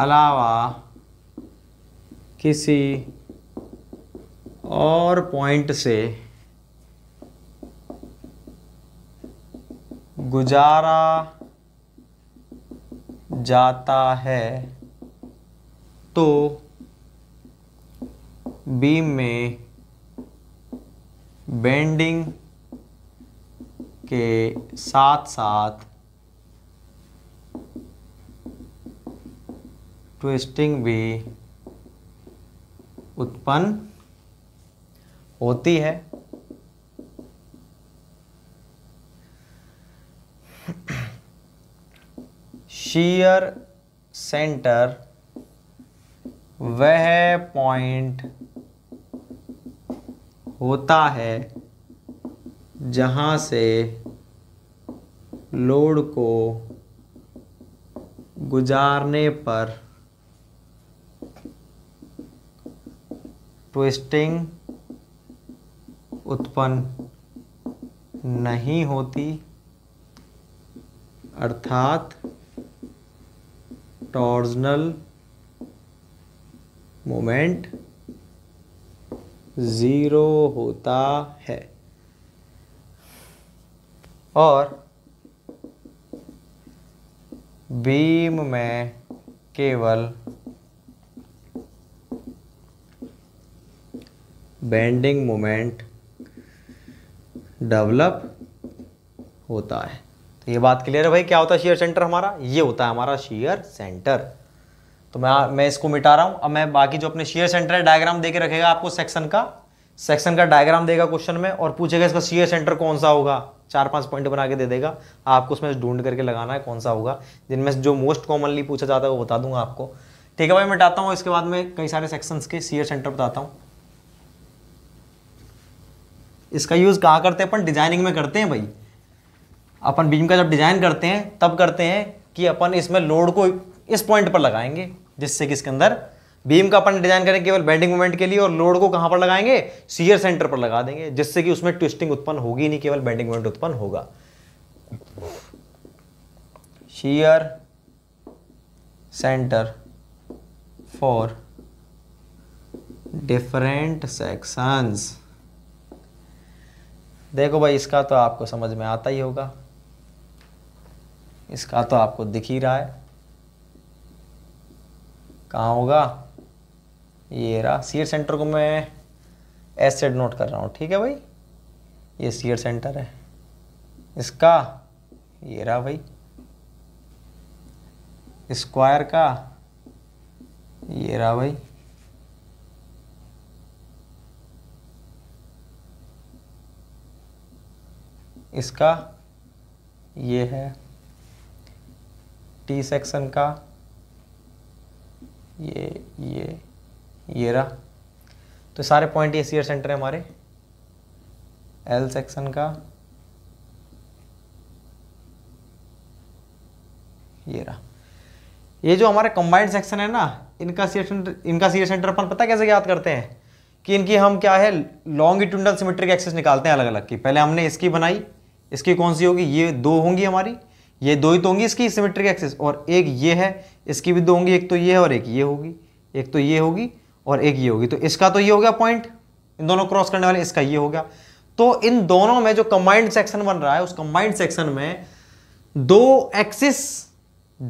अलावा किसी और पॉइंट से गुजारा जाता है तो बीम में बेंडिंग के साथ साथ ट्विस्टिंग भी उत्पन्न होती है शीयर सेंटर वह पॉइंट होता है जहाँ से लोड को गुजारने पर ट्विस्टिंग उत्पन्न नहीं होती अर्थात टॉर्जनल मोमेंट ज़ीरो होता है और बीम में केवल बेंडिंग मोमेंट डेवलप होता है तो ये बात क्लियर है भाई क्या होता है शेयर सेंटर हमारा ये होता है हमारा शेयर सेंटर तो मैं मैं इसको मिटा रहा हूं अब मैं बाकी जो अपने शेयर सेंटर है डायग्राम देके रखेगा आपको सेक्शन का सेक्शन का डायग्राम देगा क्वेश्चन में और पूछेगा इसका शेयर सेंटर कौन सा होगा चार पांच पॉइंट बना के दे देगा आपको उसमें ढूंढ करके लगाना है कौन सा होगा जिनमें जो मोस्ट कॉमनली पूछा जाता है वो बता दूंगा आपको ठीक है भाई मैं मिटाता हूँ इसके बाद में कई सारे सेक्शंस के सीयर सेंटर बताता हूँ इसका यूज़ कहाँ करते हैं अपन डिजाइनिंग में करते हैं भाई अपन बीम का जब डिजाइन करते हैं तब करते हैं कि अपन इसमें लोड को इस पॉइंट पर लगाएंगे जिससे कि इसके अंदर बीम का अपन डिजाइन करें केवल बेंडिंग मोमेंट के लिए और लोड को कहां पर लगाएंगे सीयर सेंटर पर लगा देंगे जिससे कि उसमें ट्विस्टिंग उत्पन्न होगी नहीं केवल बेंडिंग मोमेंट उत्पन्न होगा shear centre for different sections देखो भाई इसका तो आपको समझ में आता ही होगा इसका तो आपको दिख ही रहा है कहाँ होगा ये रहा सीयर सेंटर को मैं एस नोट कर रहा हूँ ठीक है भाई ये सीयर सेंटर है इसका ये रहा भाई स्क्वायर का ये रहा भाई इसका ये है टी सेक्शन का ये ये ये रहा तो सारे पॉइंट ये सीयर सेंटर है हमारे एल सेक्शन का ये रहा ये जो हमारे कंबाइंड सेक्शन है ना इनका सीयर सेंटर इनका सीयर सेंटर अपन पता कैसे याद करते हैं कि इनकी हम क्या है लॉन्गिट्यूडल सिमेट्रिक एक्सेस निकालते हैं अलग अलग की पहले हमने इसकी बनाई इसकी कौन सी होगी ये दो होंगी हमारी ये दो ही तो होंगी इसकी सिमेट्रिक एक्सेस और एक ये है इसकी भी दो होंगी एक तो ये है और एक ये होगी एक तो ये होगी और एक ये होगी तो इसका तो ये हो गया पॉइंट इन दोनों क्रॉस करने वाले इसका ये हो गया तो इन दोनों में जो कंबाइंड सेक्शन बन रहा है उस कंबाइंड सेक्शन में दो एक्सिस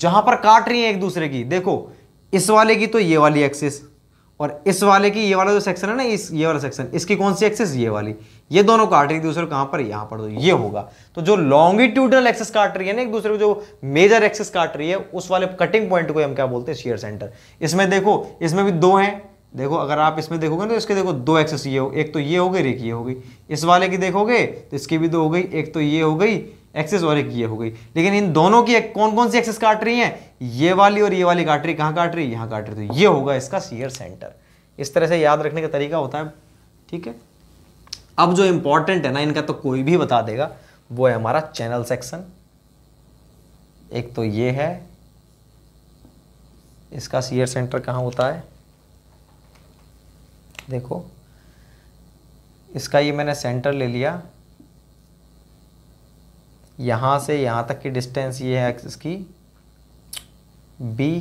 जहां पर काट रही है एक दूसरे की देखो इस वाले की तो ये वाली एक्सिस और इस वाले की ये वाला जो सेक्शन है ना इस ये वाला सेक्शन इसकी कौन सी एक्सिस ये वाली ये दोनों काट रही है दूसरे कहां पर यहां पर तो ये होगा तो जो लॉन्गिट्यूडनल एक्सेस काट रही है ना एक दूसरे को जो मेजर एक्सेस काट रही है उस वाले कटिंग पॉइंट को हम क्या बोलते हैं शेयर सेंटर इसमें देखो इसमें भी दो हैं देखो अगर आप इसमें देखोगे ना तो इसके देखो दो एक्सेस ये हो एक तो ये हो गई एक ये हो गई इस वाले की देखोगे तो इसकी भी दो हो गई एक तो ये हो गई एक्सेस और एक ये हो गई लेकिन इन दोनों की कौन कौन सी एक्सेस काट रही है ये वाली और ये वाली काट रही कहाँ काट रही यहाँ काट रही तो ये होगा इसका सीयर सेंटर इस तरह से याद रखने का तरीका होता है ठीक है अब जो इंपॉर्टेंट है ना इनका तो कोई भी बता देगा वो है हमारा चैनल सेक्शन एक तो ये है इसका सीयर सेंटर कहाँ होता है देखो इसका ये मैंने सेंटर ले लिया यहाँ से यहाँ तक की डिस्टेंस ये है एक्सिस की बी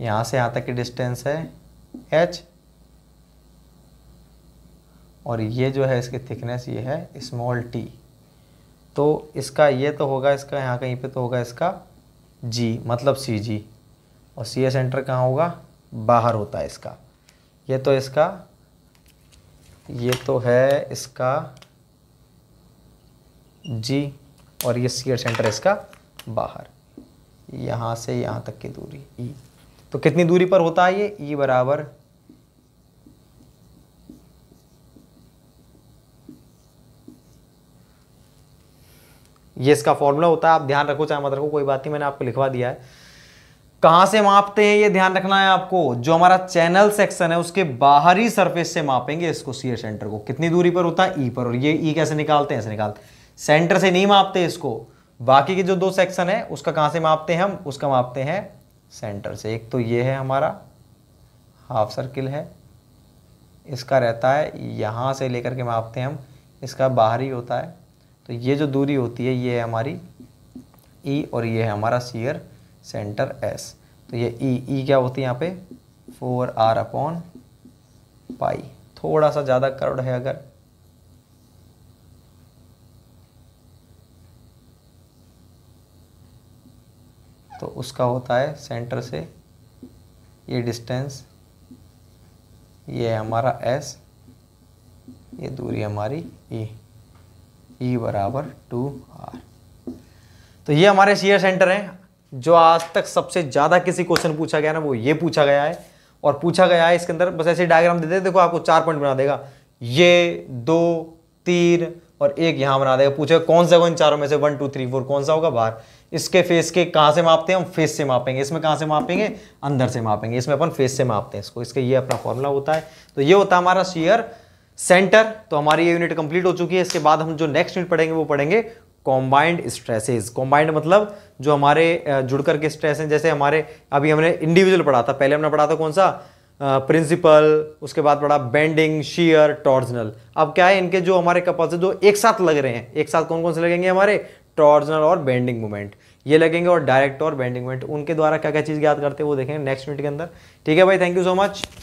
यहाँ से यहाँ तक की डिस्टेंस है एच और ये जो है इसकी थिकनेस ये है स्मॉल टी तो इसका ये तो होगा इसका यहाँ कहीं पे तो होगा इसका जी मतलब सी जी और सी ए सेंटर कहाँ होगा बाहर होता है इसका ये तो इसका ये तो है इसका जी और ये सीयर सेंटर इसका बाहर यहाँ से यहाँ तक की दूरी ई e। तो कितनी दूरी पर होता है ये ई e बराबर ये इसका फॉर्मूला होता है आप ध्यान रखो चाहे मत रखो कोई बात नहीं मैंने आपको लिखवा दिया है कहाँ से मापते हैं ये ध्यान रखना है आपको जो हमारा चैनल सेक्शन है उसके बाहरी सरफेस से मापेंगे इसको सीयर सेंटर को कितनी दूरी पर होता है ई e पर और ये ई e कैसे निकालते हैं ऐसे निकालते सेंटर से नहीं मापते इसको बाकी के जो दो सेक्शन है उसका कहाँ से मापते हैं हम उसका मापते हैं सेंटर से एक तो ये है हमारा हाफ सर्किल है इसका रहता है यहाँ से लेकर के मापते हैं हम इसका बाहरी होता है तो ये जो दूरी होती है ये है हमारी ई e और ये है हमारा सीयर सेंटर एस तो ये ई e, ई e क्या होती है यहाँ पे फोर आर अपॉन पाई थोड़ा सा ज़्यादा करोड़ है अगर तो उसका होता है सेंटर से ये डिस्टेंस ये हमारा एस ये दूरी हमारी ई ई बराबर टू आर तो ये हमारे सीयर सेंटर हैं जो आज तक सबसे ज़्यादा किसी क्वेश्चन पूछा गया ना वो ये पूछा गया है और पूछा गया है इसके अंदर बस ऐसे डायग्राम दे दे देखो आपको चार पॉइंट बना देगा ये दो तीन और एक यहां बना देगा पूछेगा कौन सा इन चारों में से वन टू थ्री फोर कौन सा होगा बाहर इसके फेस के कहां से मापते हैं हम फेस से मापेंगे इसमें कहां से मापेंगे अंदर से मापेंगे इसमें अपन फेस से मापते हैं इसको इसका ये अपना फॉर्मूला होता है तो ये होता है हमारा शेयर सेंटर तो हमारी ये यूनिट कंप्लीट हो चुकी है इसके बाद हम जो नेक्स्ट यूनिट पढ़ेंगे वो पढ़ेंगे कॉम्बाइंड स्ट्रेसेस कॉम्बाइंड मतलब जो हमारे जुड़ के स्ट्रेस हैं जैसे हमारे अभी हमने इंडिविजुअल पढ़ा था पहले हमने पढ़ा था कौन सा प्रिंसिपल उसके बाद पढ़ा बेंडिंग शीयर टॉर्जनल अब क्या है इनके जो हमारे कपल्स जो एक साथ लग रहे हैं एक साथ कौन कौन से लगेंगे हमारे टॉर्जनल और बेंडिंग मूवमेंट ये लगेंगे और डायरेक्ट और बेंडिंग मूवमेंट उनके द्वारा क्या क्या चीज़ याद करते हैं वो देखेंगे नेक्स्ट मिनट के अंदर ठीक है भाई थैंक यू सो मच